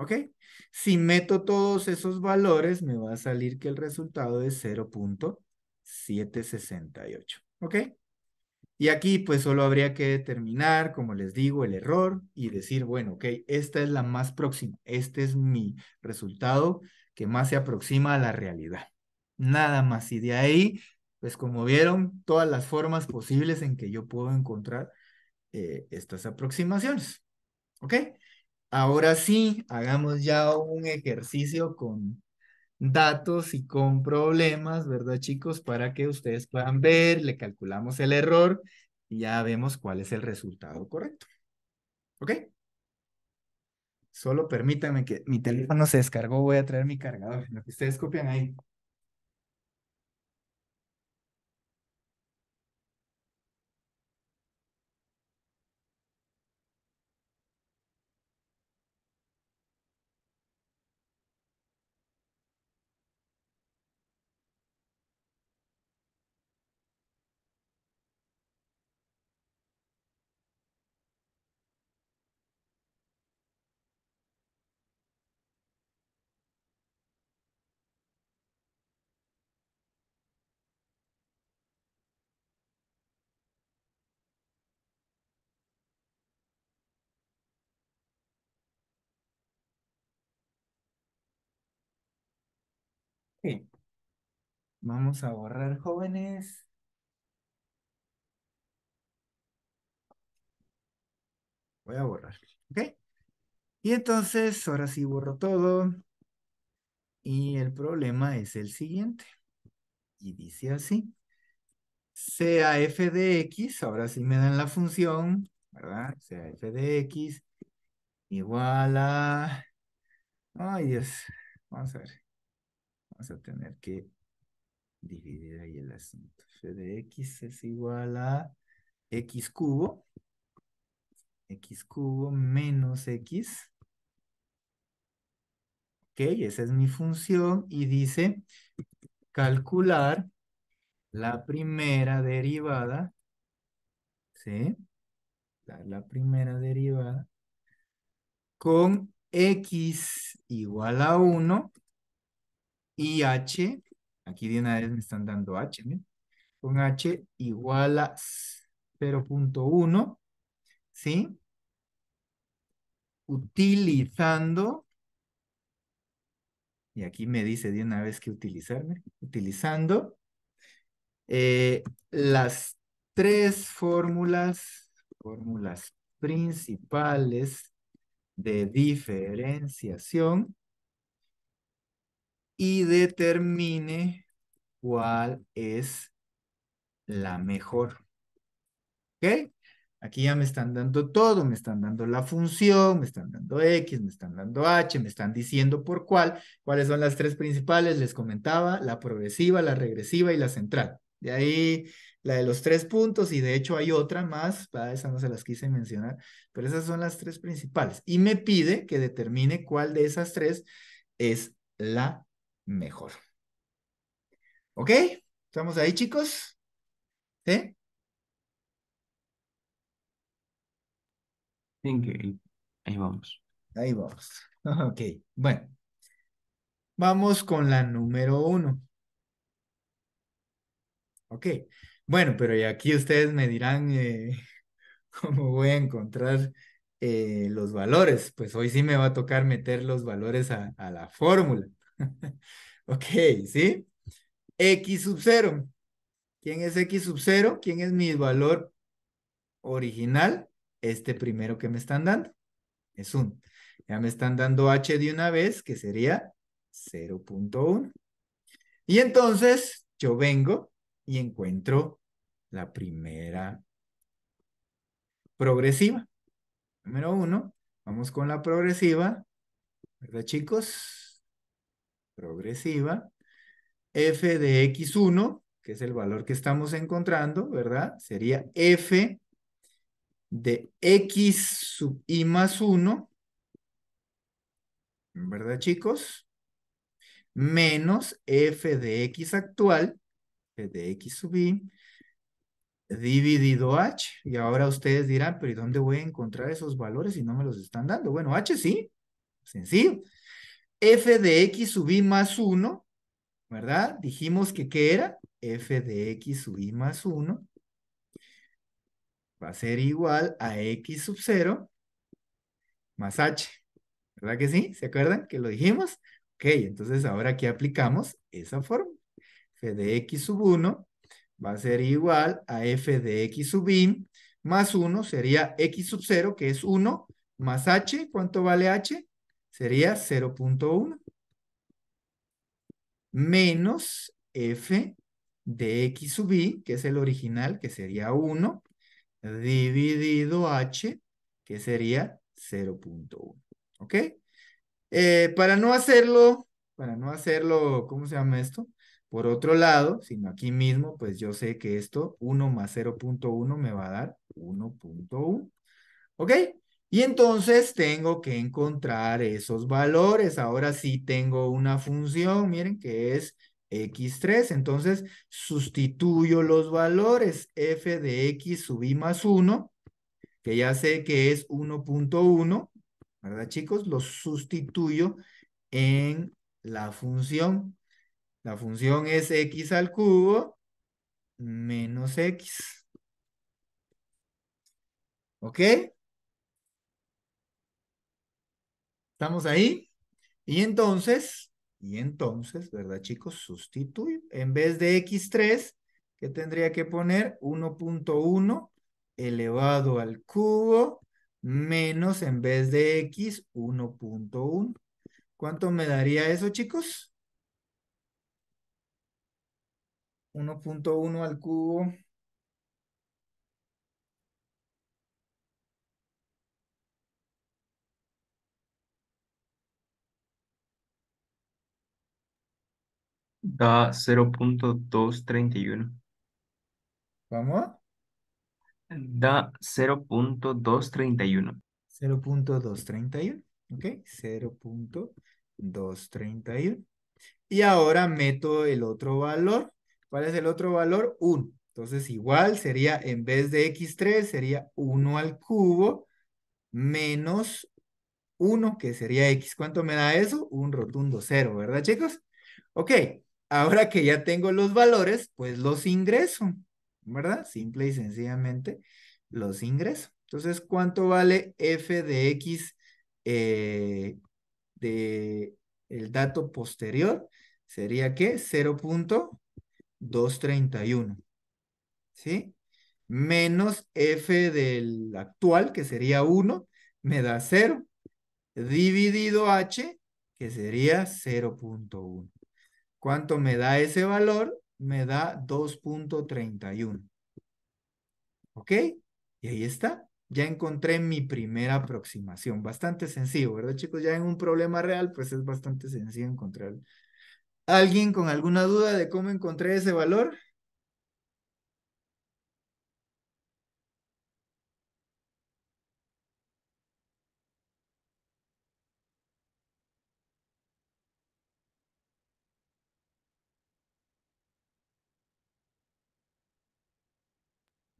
¿Ok? Si meto todos esos valores, me va a salir que el resultado es 0.768. ¿Ok? Y aquí pues solo habría que determinar, como les digo, el error y decir, bueno, ok, esta es la más próxima, este es mi resultado que más se aproxima a la realidad. Nada más. Y de ahí, pues como vieron, todas las formas posibles en que yo puedo encontrar eh, estas aproximaciones. ¿Ok? Ahora sí, hagamos ya un ejercicio con datos y con problemas, ¿verdad chicos? Para que ustedes puedan ver, le calculamos el error y ya vemos cuál es el resultado correcto. ¿Ok? Solo permítanme que mi teléfono se descargó, voy a traer mi cargador, lo que ustedes copian ahí. Vamos a borrar jóvenes. Voy a borrar. ¿Ok? Y entonces, ahora sí borro todo. Y el problema es el siguiente. Y dice así. Sea f de x, ahora sí me dan la función, ¿verdad? Sea f de x igual a... Ay, Dios. Vamos a ver. Vamos a tener que dividir ahí el asunto. F de x es igual a x cubo. X cubo menos x. Ok, esa es mi función y dice calcular la primera derivada. ¿Sí? La primera derivada con x igual a 1 h, aquí de una vez me están dando H, con H igual a 0.1, ¿sí? Utilizando, y aquí me dice de una vez que utilizarme, utilizando eh, las tres fórmulas, fórmulas principales de diferenciación y determine cuál es la mejor. ¿Ok? Aquí ya me están dando todo, me están dando la función, me están dando X, me están dando H, me están diciendo por cuál, cuáles son las tres principales, les comentaba, la progresiva, la regresiva y la central. De ahí la de los tres puntos y de hecho hay otra más, ah, esa no se las quise mencionar, pero esas son las tres principales. Y me pide que determine cuál de esas tres es la mejor. ¿Ok? ¿Estamos ahí, chicos? ¿Sí? Ahí vamos. Ahí vamos. Ok, bueno. Vamos con la número uno. Ok, bueno, pero y aquí ustedes me dirán eh, cómo voy a encontrar eh, los valores. Pues hoy sí me va a tocar meter los valores a la fórmula. ok, ¿sí? X sub 0. ¿Quién es X sub 0? ¿Quién es mi valor original? Este primero que me están dando. Es 1. Ya me están dando H de una vez, que sería 0.1. Y entonces yo vengo y encuentro la primera progresiva. Número uno, vamos con la progresiva, ¿verdad chicos? progresiva, f de x1, que es el valor que estamos encontrando, ¿verdad? Sería f de x sub i más 1, ¿verdad chicos? Menos f de x actual, f de x sub i, dividido h. Y ahora ustedes dirán, pero ¿y dónde voy a encontrar esos valores si no me los están dando? Bueno, h sí, sencillo f de x sub i más 1, ¿verdad? Dijimos que ¿qué era? f de x sub i más 1 va a ser igual a x sub 0 más h. ¿Verdad que sí? ¿Se acuerdan que lo dijimos? Ok, entonces ahora aquí aplicamos esa fórmula. f de x sub 1 va a ser igual a f de x sub i más 1 sería x sub 0 que es 1 más h. ¿Cuánto vale h? sería 0.1 menos f de x sub i, que es el original, que sería 1, dividido h, que sería 0.1. ¿Ok? Eh, para no hacerlo, para no hacerlo, ¿cómo se llama esto? Por otro lado, sino aquí mismo, pues yo sé que esto 1 más 0.1 me va a dar 1.1. ¿Ok? Y entonces tengo que encontrar esos valores. Ahora sí tengo una función, miren, que es x3. Entonces sustituyo los valores f de x sub i más 1, que ya sé que es 1.1, ¿verdad chicos? Los sustituyo en la función. La función es x al cubo menos x. ¿Ok? ¿Estamos ahí? Y entonces, y entonces, ¿verdad chicos? sustituye En vez de x3, ¿qué tendría que poner? 1.1 elevado al cubo menos en vez de x 1.1. ¿Cuánto me daría eso chicos? 1.1 al cubo Da 0.231. ¿Cómo? Da 0.231. 0.231, ok, 0.231. Y ahora meto el otro valor. ¿Cuál es el otro valor? 1. Entonces igual sería, en vez de x3, sería 1 al cubo menos 1, que sería x. ¿Cuánto me da eso? Un rotundo 0, ¿verdad, chicos? Ok, ahora que ya tengo los valores, pues los ingreso, ¿verdad? Simple y sencillamente los ingreso. Entonces, ¿cuánto vale f de x del eh, de el dato posterior? Sería que 0.231, ¿sí? Menos f del actual, que sería 1, me da 0, dividido h, que sería 0.1. ¿Cuánto me da ese valor? Me da 2.31. ¿Ok? Y ahí está. Ya encontré mi primera aproximación. Bastante sencillo, ¿verdad, chicos? Ya en un problema real, pues es bastante sencillo encontrar. ¿Alguien con alguna duda de cómo encontré ese valor?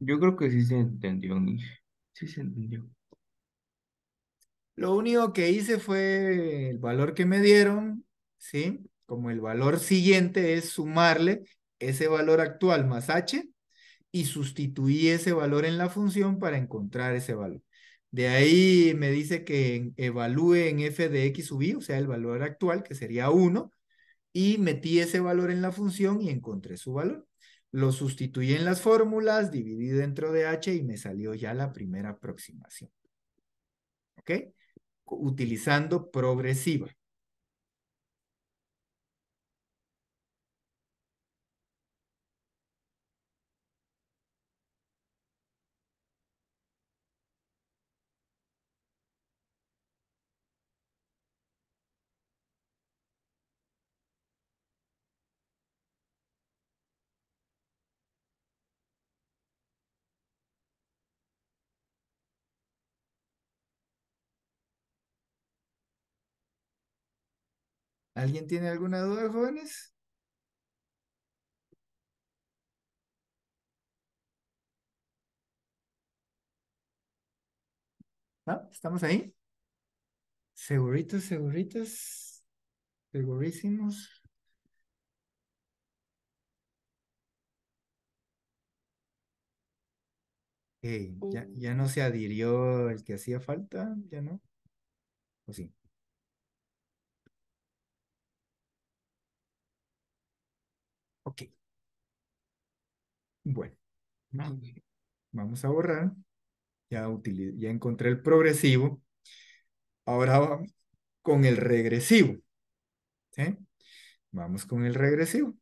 Yo creo que sí se entendió, Nish. Sí se entendió. Lo único que hice fue el valor que me dieron, ¿sí? Como el valor siguiente es sumarle ese valor actual más h y sustituí ese valor en la función para encontrar ese valor. De ahí me dice que evalúe en f de x sub i o sea, el valor actual, que sería 1, y metí ese valor en la función y encontré su valor. Lo sustituí en las fórmulas, dividí dentro de H y me salió ya la primera aproximación. ¿Ok? Utilizando progresiva. ¿Alguien tiene alguna duda, jóvenes? ¿No? ¿Estamos ahí? Seguritos, seguritos, segurísimos. Ya, ya no se adhirió el que hacía falta, ya no. ¿O sí? Ok. Bueno, vamos a borrar. Ya, ya encontré el progresivo. Ahora vamos con el regresivo. Vamos con el regresivo.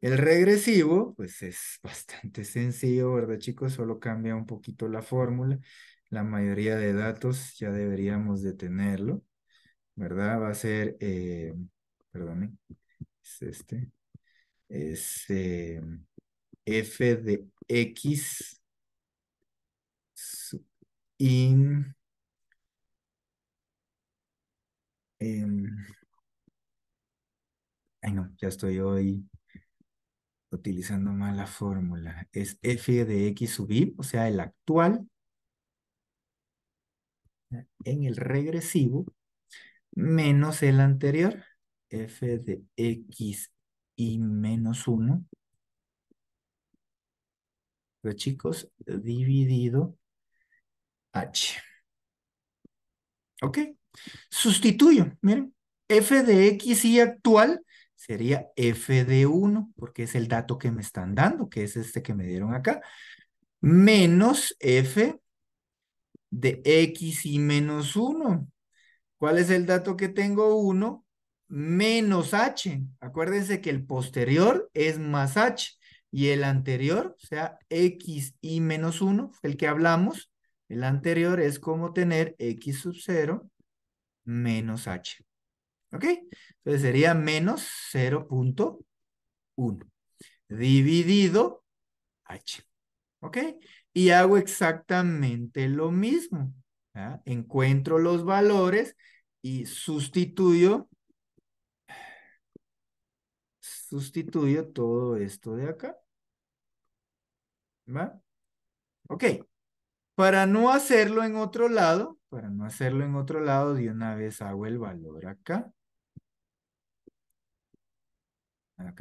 El regresivo, pues es bastante sencillo, ¿verdad, chicos? Solo cambia un poquito la fórmula. La mayoría de datos ya deberíamos de tenerlo, ¿verdad? Va a ser, eh, es este, es eh, f de x in em, ya estoy hoy utilizando mala la fórmula. Es f de x sub i o sea, el actual en el regresivo menos el anterior f de x y menos 1. Pero chicos, dividido h. ¿Ok? Sustituyo. Miren, f de x y actual sería f de 1, porque es el dato que me están dando, que es este que me dieron acá, menos f de x y menos 1. ¿Cuál es el dato que tengo? 1 menos h. Acuérdense que el posterior es más h y el anterior, o sea, x y menos 1, el que hablamos, el anterior es como tener x sub 0 menos h. ¿Ok? Entonces sería menos 0.1 dividido h. ¿Ok? Y hago exactamente lo mismo. Encuentro los valores y sustituyo sustituyo todo esto de acá. ¿Va? Ok. Para no hacerlo en otro lado, para no hacerlo en otro lado, de una vez hago el valor acá. Ah,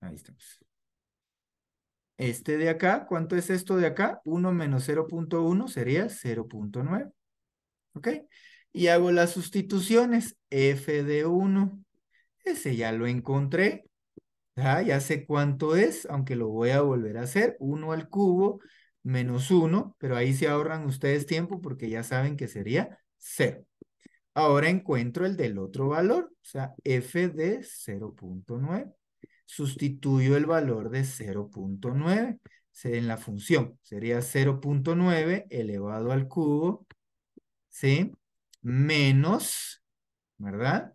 Ahí estamos. Este de acá, ¿cuánto es esto de acá? 1 menos 0.1 sería 0.9. ¿Ok? Y hago las sustituciones. F de 1 ya lo encontré. Ya sé cuánto es, aunque lo voy a volver a hacer. 1 al cubo menos 1, pero ahí se ahorran ustedes tiempo porque ya saben que sería 0. Ahora encuentro el del otro valor, o sea, f de 0.9. Sustituyo el valor de 0.9 en la función. Sería 0.9 elevado al cubo, ¿sí? Menos, ¿verdad?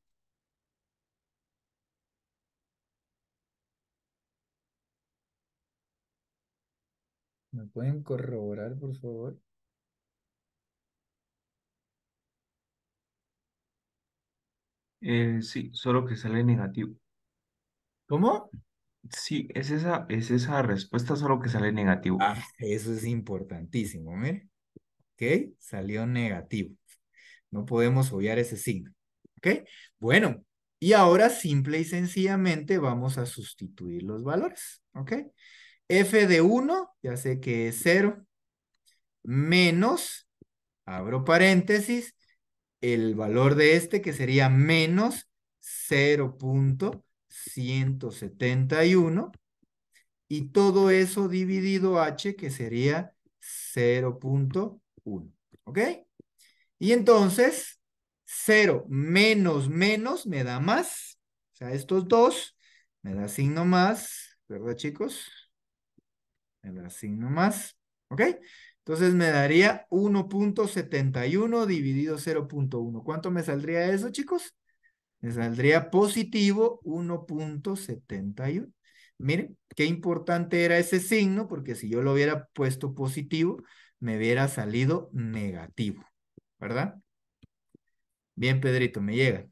¿Me pueden corroborar, por favor? Eh, sí, solo que sale negativo. ¿Cómo? Sí, es esa, es esa respuesta, solo que sale negativo. Ah, eso es importantísimo, mire. ¿eh? ¿Ok? Salió negativo. No podemos obviar ese signo. ¿Ok? Bueno, y ahora simple y sencillamente vamos a sustituir los valores. ¿Ok? f de 1, ya sé que es 0, menos, abro paréntesis, el valor de este que sería menos 0.171 y todo eso dividido h que sería 0.1, ¿ok? Y entonces 0 menos menos me da más, o sea, estos dos me da signo más, ¿verdad chicos? El asigno más, ¿ok? Entonces me daría 1.71 dividido 0.1. ¿Cuánto me saldría eso, chicos? Me saldría positivo 1.71. Miren, qué importante era ese signo, porque si yo lo hubiera puesto positivo, me hubiera salido negativo, ¿verdad? Bien, Pedrito, me llega.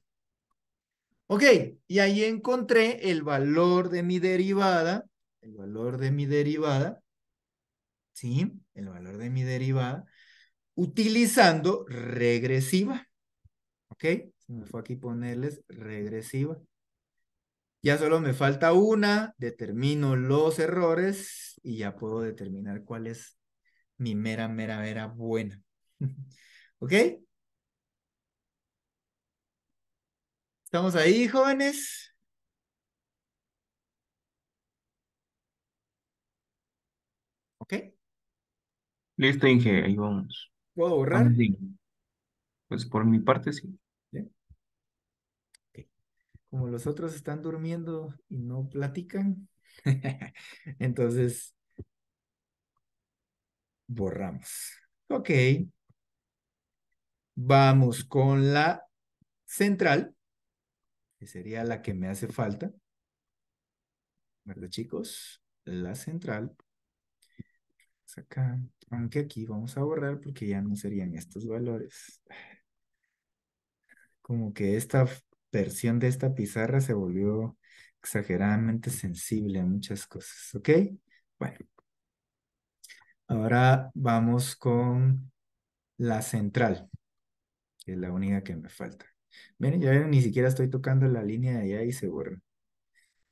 Ok, y ahí encontré el valor de mi derivada el valor de mi derivada, ¿sí? El valor de mi derivada, utilizando regresiva, ¿ok? Se me fue aquí ponerles regresiva. Ya solo me falta una, determino los errores y ya puedo determinar cuál es mi mera, mera, mera buena. ¿Ok? ¿Estamos ahí, jóvenes? Listo, Inge, ahí vamos. ¿Puedo borrar? Pues por mi parte sí. Como los otros están durmiendo y no platican, entonces borramos. Ok. Vamos con la central, que sería la que me hace falta. ¿Verdad, chicos? La central acá, aunque aquí vamos a borrar porque ya no serían estos valores. Como que esta versión de esta pizarra se volvió exageradamente sensible a muchas cosas, ¿ok? Bueno, ahora vamos con la central, que es la única que me falta. Miren, ya ni siquiera estoy tocando la línea de allá y se borra.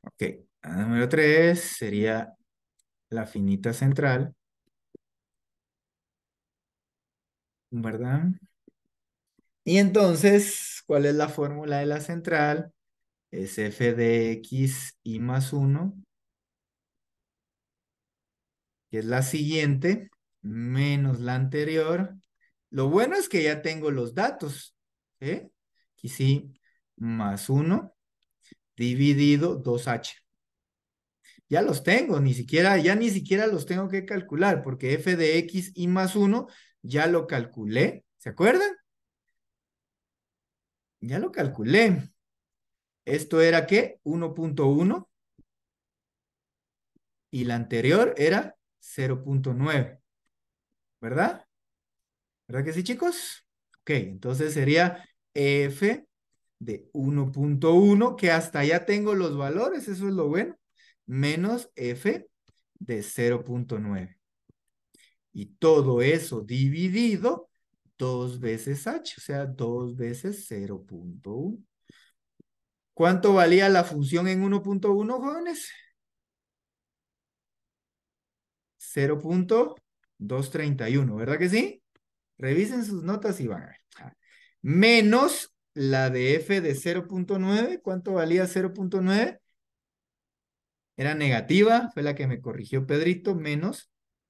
Ok, la número 3 sería la finita central, ¿verdad? Y entonces, ¿cuál es la fórmula de la central? Es f de x y más 1, que es la siguiente, menos la anterior. Lo bueno es que ya tengo los datos, ¿eh? Aquí sí, más 1 dividido 2h. Ya los tengo, ni siquiera, ya ni siquiera los tengo que calcular, porque f de x y más 1 ya lo calculé, ¿se acuerdan? Ya lo calculé. Esto era qué? 1.1 y la anterior era 0.9, ¿verdad? ¿Verdad que sí, chicos? Ok, entonces sería f de 1.1, que hasta ya tengo los valores, eso es lo bueno, menos f de 0.9. Y todo eso dividido dos veces h, o sea, dos veces 0.1. ¿Cuánto valía la función en 1.1, jóvenes? 0.231, ¿verdad que sí? Revisen sus notas y van a ver. Ah, menos la de f de 0.9, ¿cuánto valía 0.9? Era negativa, fue la que me corrigió Pedrito, menos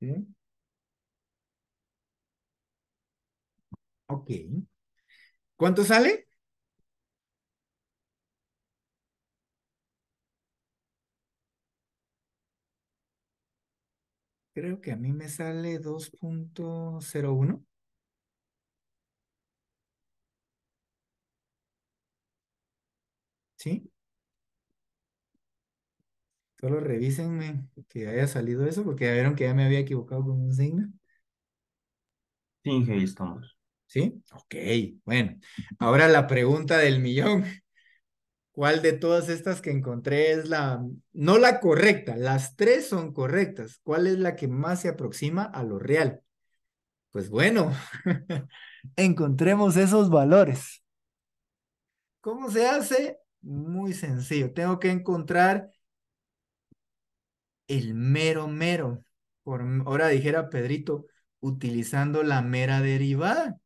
Okay. ¿Mm? Ok. ¿Cuánto sale? Creo que a mí me sale 2.01. ¿Sí? Solo revísenme que haya salido eso, porque ya vieron que ya me había equivocado con un signo. Sí, ahí estamos. ¿Sí? Ok, bueno. Ahora la pregunta del millón. ¿Cuál de todas estas que encontré es la, no la correcta? Las tres son correctas. ¿Cuál es la que más se aproxima a lo real? Pues bueno, encontremos esos valores. ¿Cómo se hace? Muy sencillo. Tengo que encontrar el mero mero. Por, ahora dijera Pedrito, utilizando la mera derivada.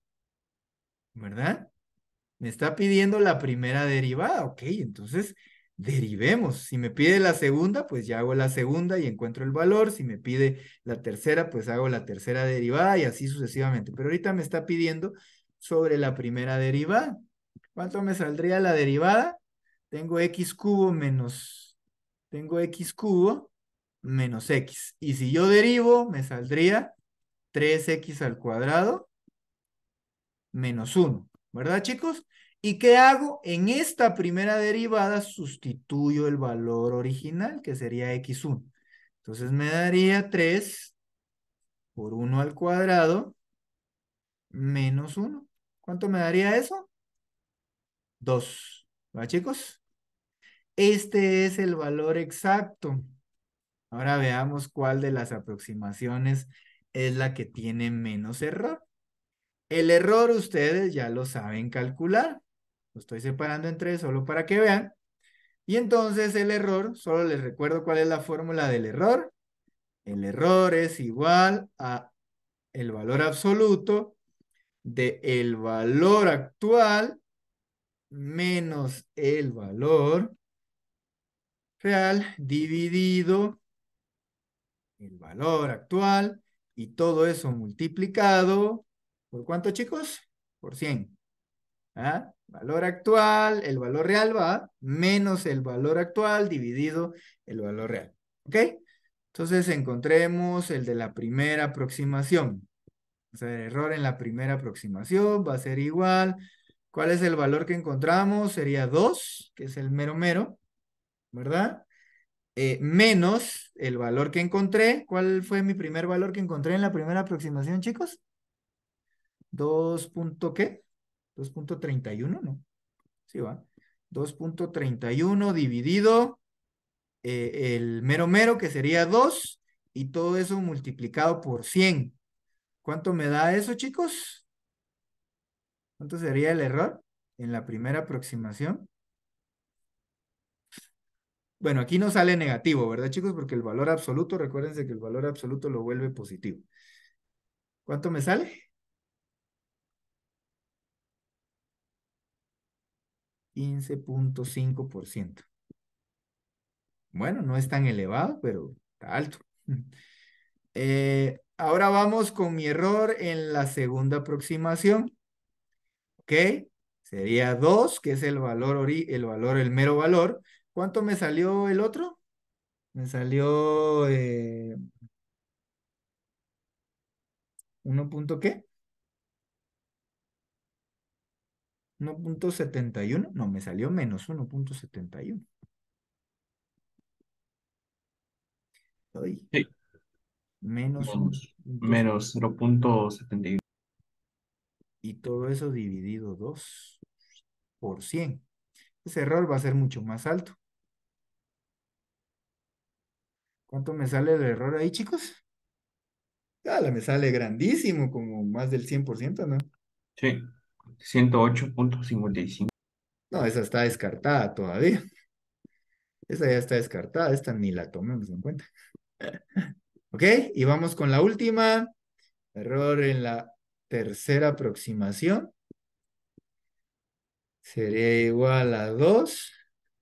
¿Verdad? Me está pidiendo la primera derivada, ok, entonces derivemos. Si me pide la segunda, pues ya hago la segunda y encuentro el valor. Si me pide la tercera, pues hago la tercera derivada y así sucesivamente. Pero ahorita me está pidiendo sobre la primera derivada. ¿Cuánto me saldría la derivada? Tengo x cubo menos, tengo x cubo menos x. Y si yo derivo, me saldría 3x al cuadrado menos 1, ¿verdad chicos? ¿Y qué hago? En esta primera derivada sustituyo el valor original, que sería x1. Entonces me daría 3 por 1 al cuadrado menos 1. ¿Cuánto me daría eso? 2. ¿verdad chicos? Este es el valor exacto Ahora veamos cuál de las aproximaciones es la que tiene menos error. El error ustedes ya lo saben calcular. Lo estoy separando en tres solo para que vean. Y entonces el error, solo les recuerdo cuál es la fórmula del error. El error es igual a el valor absoluto de el valor actual menos el valor real dividido el valor actual y todo eso multiplicado por cuánto chicos? Por 100. ¿Ah? Valor actual, el valor real va menos el valor actual dividido el valor real. ¿Ok? Entonces encontremos el de la primera aproximación. O sea, el error en la primera aproximación va a ser igual. ¿Cuál es el valor que encontramos? Sería 2, que es el mero mero, ¿verdad? Eh, menos el valor que encontré. ¿Cuál fue mi primer valor que encontré en la primera aproximación, chicos? 2. ¿qué? 2.31, ¿no? Sí, va. 2.31 dividido eh, el mero mero, que sería 2, y todo eso multiplicado por 100. ¿Cuánto me da eso, chicos? ¿Cuánto sería el error en la primera aproximación? Bueno, aquí no sale negativo, ¿verdad, chicos? Porque el valor absoluto, recuérdense que el valor absoluto lo vuelve positivo. ¿Cuánto me sale? 15.5%. Bueno, no es tan elevado, pero está alto. Eh, ahora vamos con mi error en la segunda aproximación. ¿Ok? Sería 2, que es el valor, el valor, el mero valor, ¿Cuánto me salió el otro? Me salió eh, 1. ¿Qué? 1.71. No, me salió menos 1.71. Menos, menos 0.71. Y todo eso dividido 2 por 100. Ese error va a ser mucho más alto. ¿Cuánto me sale de error ahí, chicos? la me sale grandísimo, como más del 100%, ¿no? Sí, 108.55. No, esa está descartada todavía. Esa ya está descartada, esta ni la tomemos en cuenta. ok, y vamos con la última. Error en la tercera aproximación. Sería igual a 2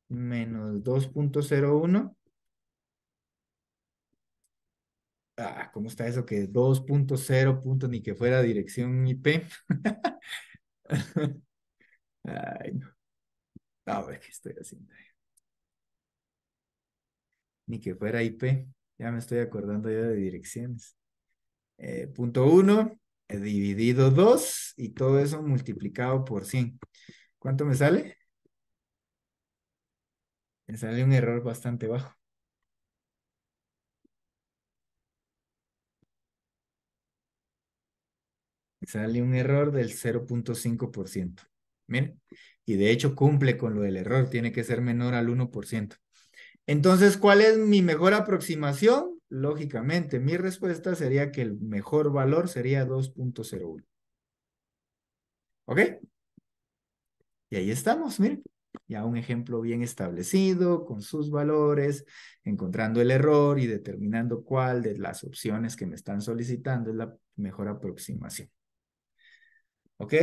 menos 2.01 Ah, ¿cómo está eso? Que 2.0 punto ni que fuera dirección IP. Ay, no. A ver qué estoy haciendo. Ni que fuera IP. Ya me estoy acordando ya de direcciones. Eh, punto 1 eh, dividido 2 y todo eso multiplicado por 100. ¿Cuánto me sale? Me sale un error bastante bajo. sale un error del 0.5%. Miren, y de hecho cumple con lo del error, tiene que ser menor al 1%. Entonces, ¿cuál es mi mejor aproximación? Lógicamente, mi respuesta sería que el mejor valor sería 2.01. ¿Ok? Y ahí estamos, miren. Ya un ejemplo bien establecido, con sus valores, encontrando el error y determinando cuál de las opciones que me están solicitando es la mejor aproximación. ¿Ok?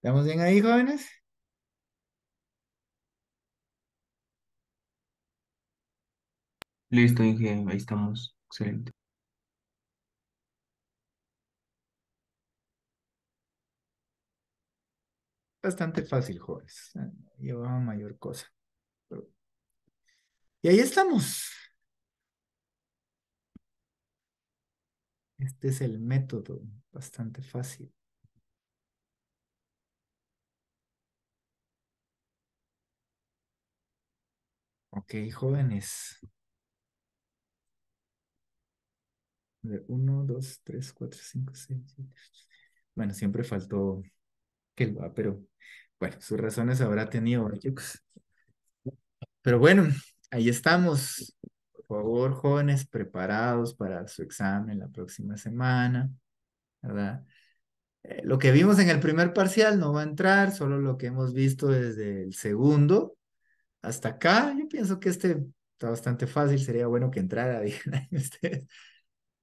¿Estamos bien ahí, jóvenes? Listo, Inge, ahí estamos. Excelente. Bastante fácil, jóvenes. Llevaba mayor cosa. Y ahí estamos. Este es el método, bastante fácil. Ok, jóvenes. 1, 2, uno, dos, tres, cuatro, cinco, seis, Bueno, siempre faltó que va, pero bueno, sus razones habrá tenido. Pero bueno, ahí estamos. Por favor, jóvenes, preparados para su examen la próxima semana, ¿verdad? Eh, lo que vimos en el primer parcial no va a entrar, solo lo que hemos visto desde el segundo hasta acá. Yo pienso que este está bastante fácil, sería bueno que entrara, digan ustedes.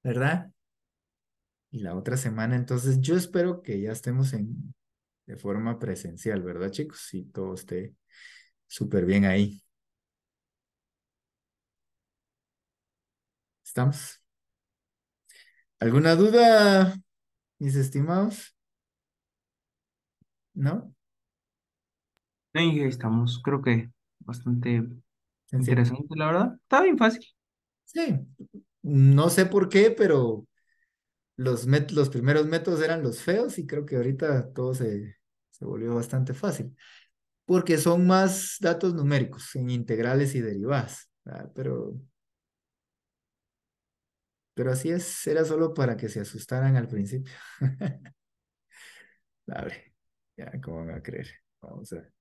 ¿verdad? Y la otra semana, entonces yo espero que ya estemos en, de forma presencial, ¿verdad, chicos? Y todo esté súper bien ahí. ¿Estamos? ¿Alguna duda, mis estimados? ¿No? Sí, estamos, creo que bastante interesante, la verdad. Está bien fácil. Sí, no sé por qué, pero los, los primeros métodos eran los feos y creo que ahorita todo se, volvió bastante fácil, porque son más datos numéricos en integrales y derivadas, pero pero así es, era solo para que se asustaran al principio. Dale, ya, ¿cómo me va a creer? Vamos a ver.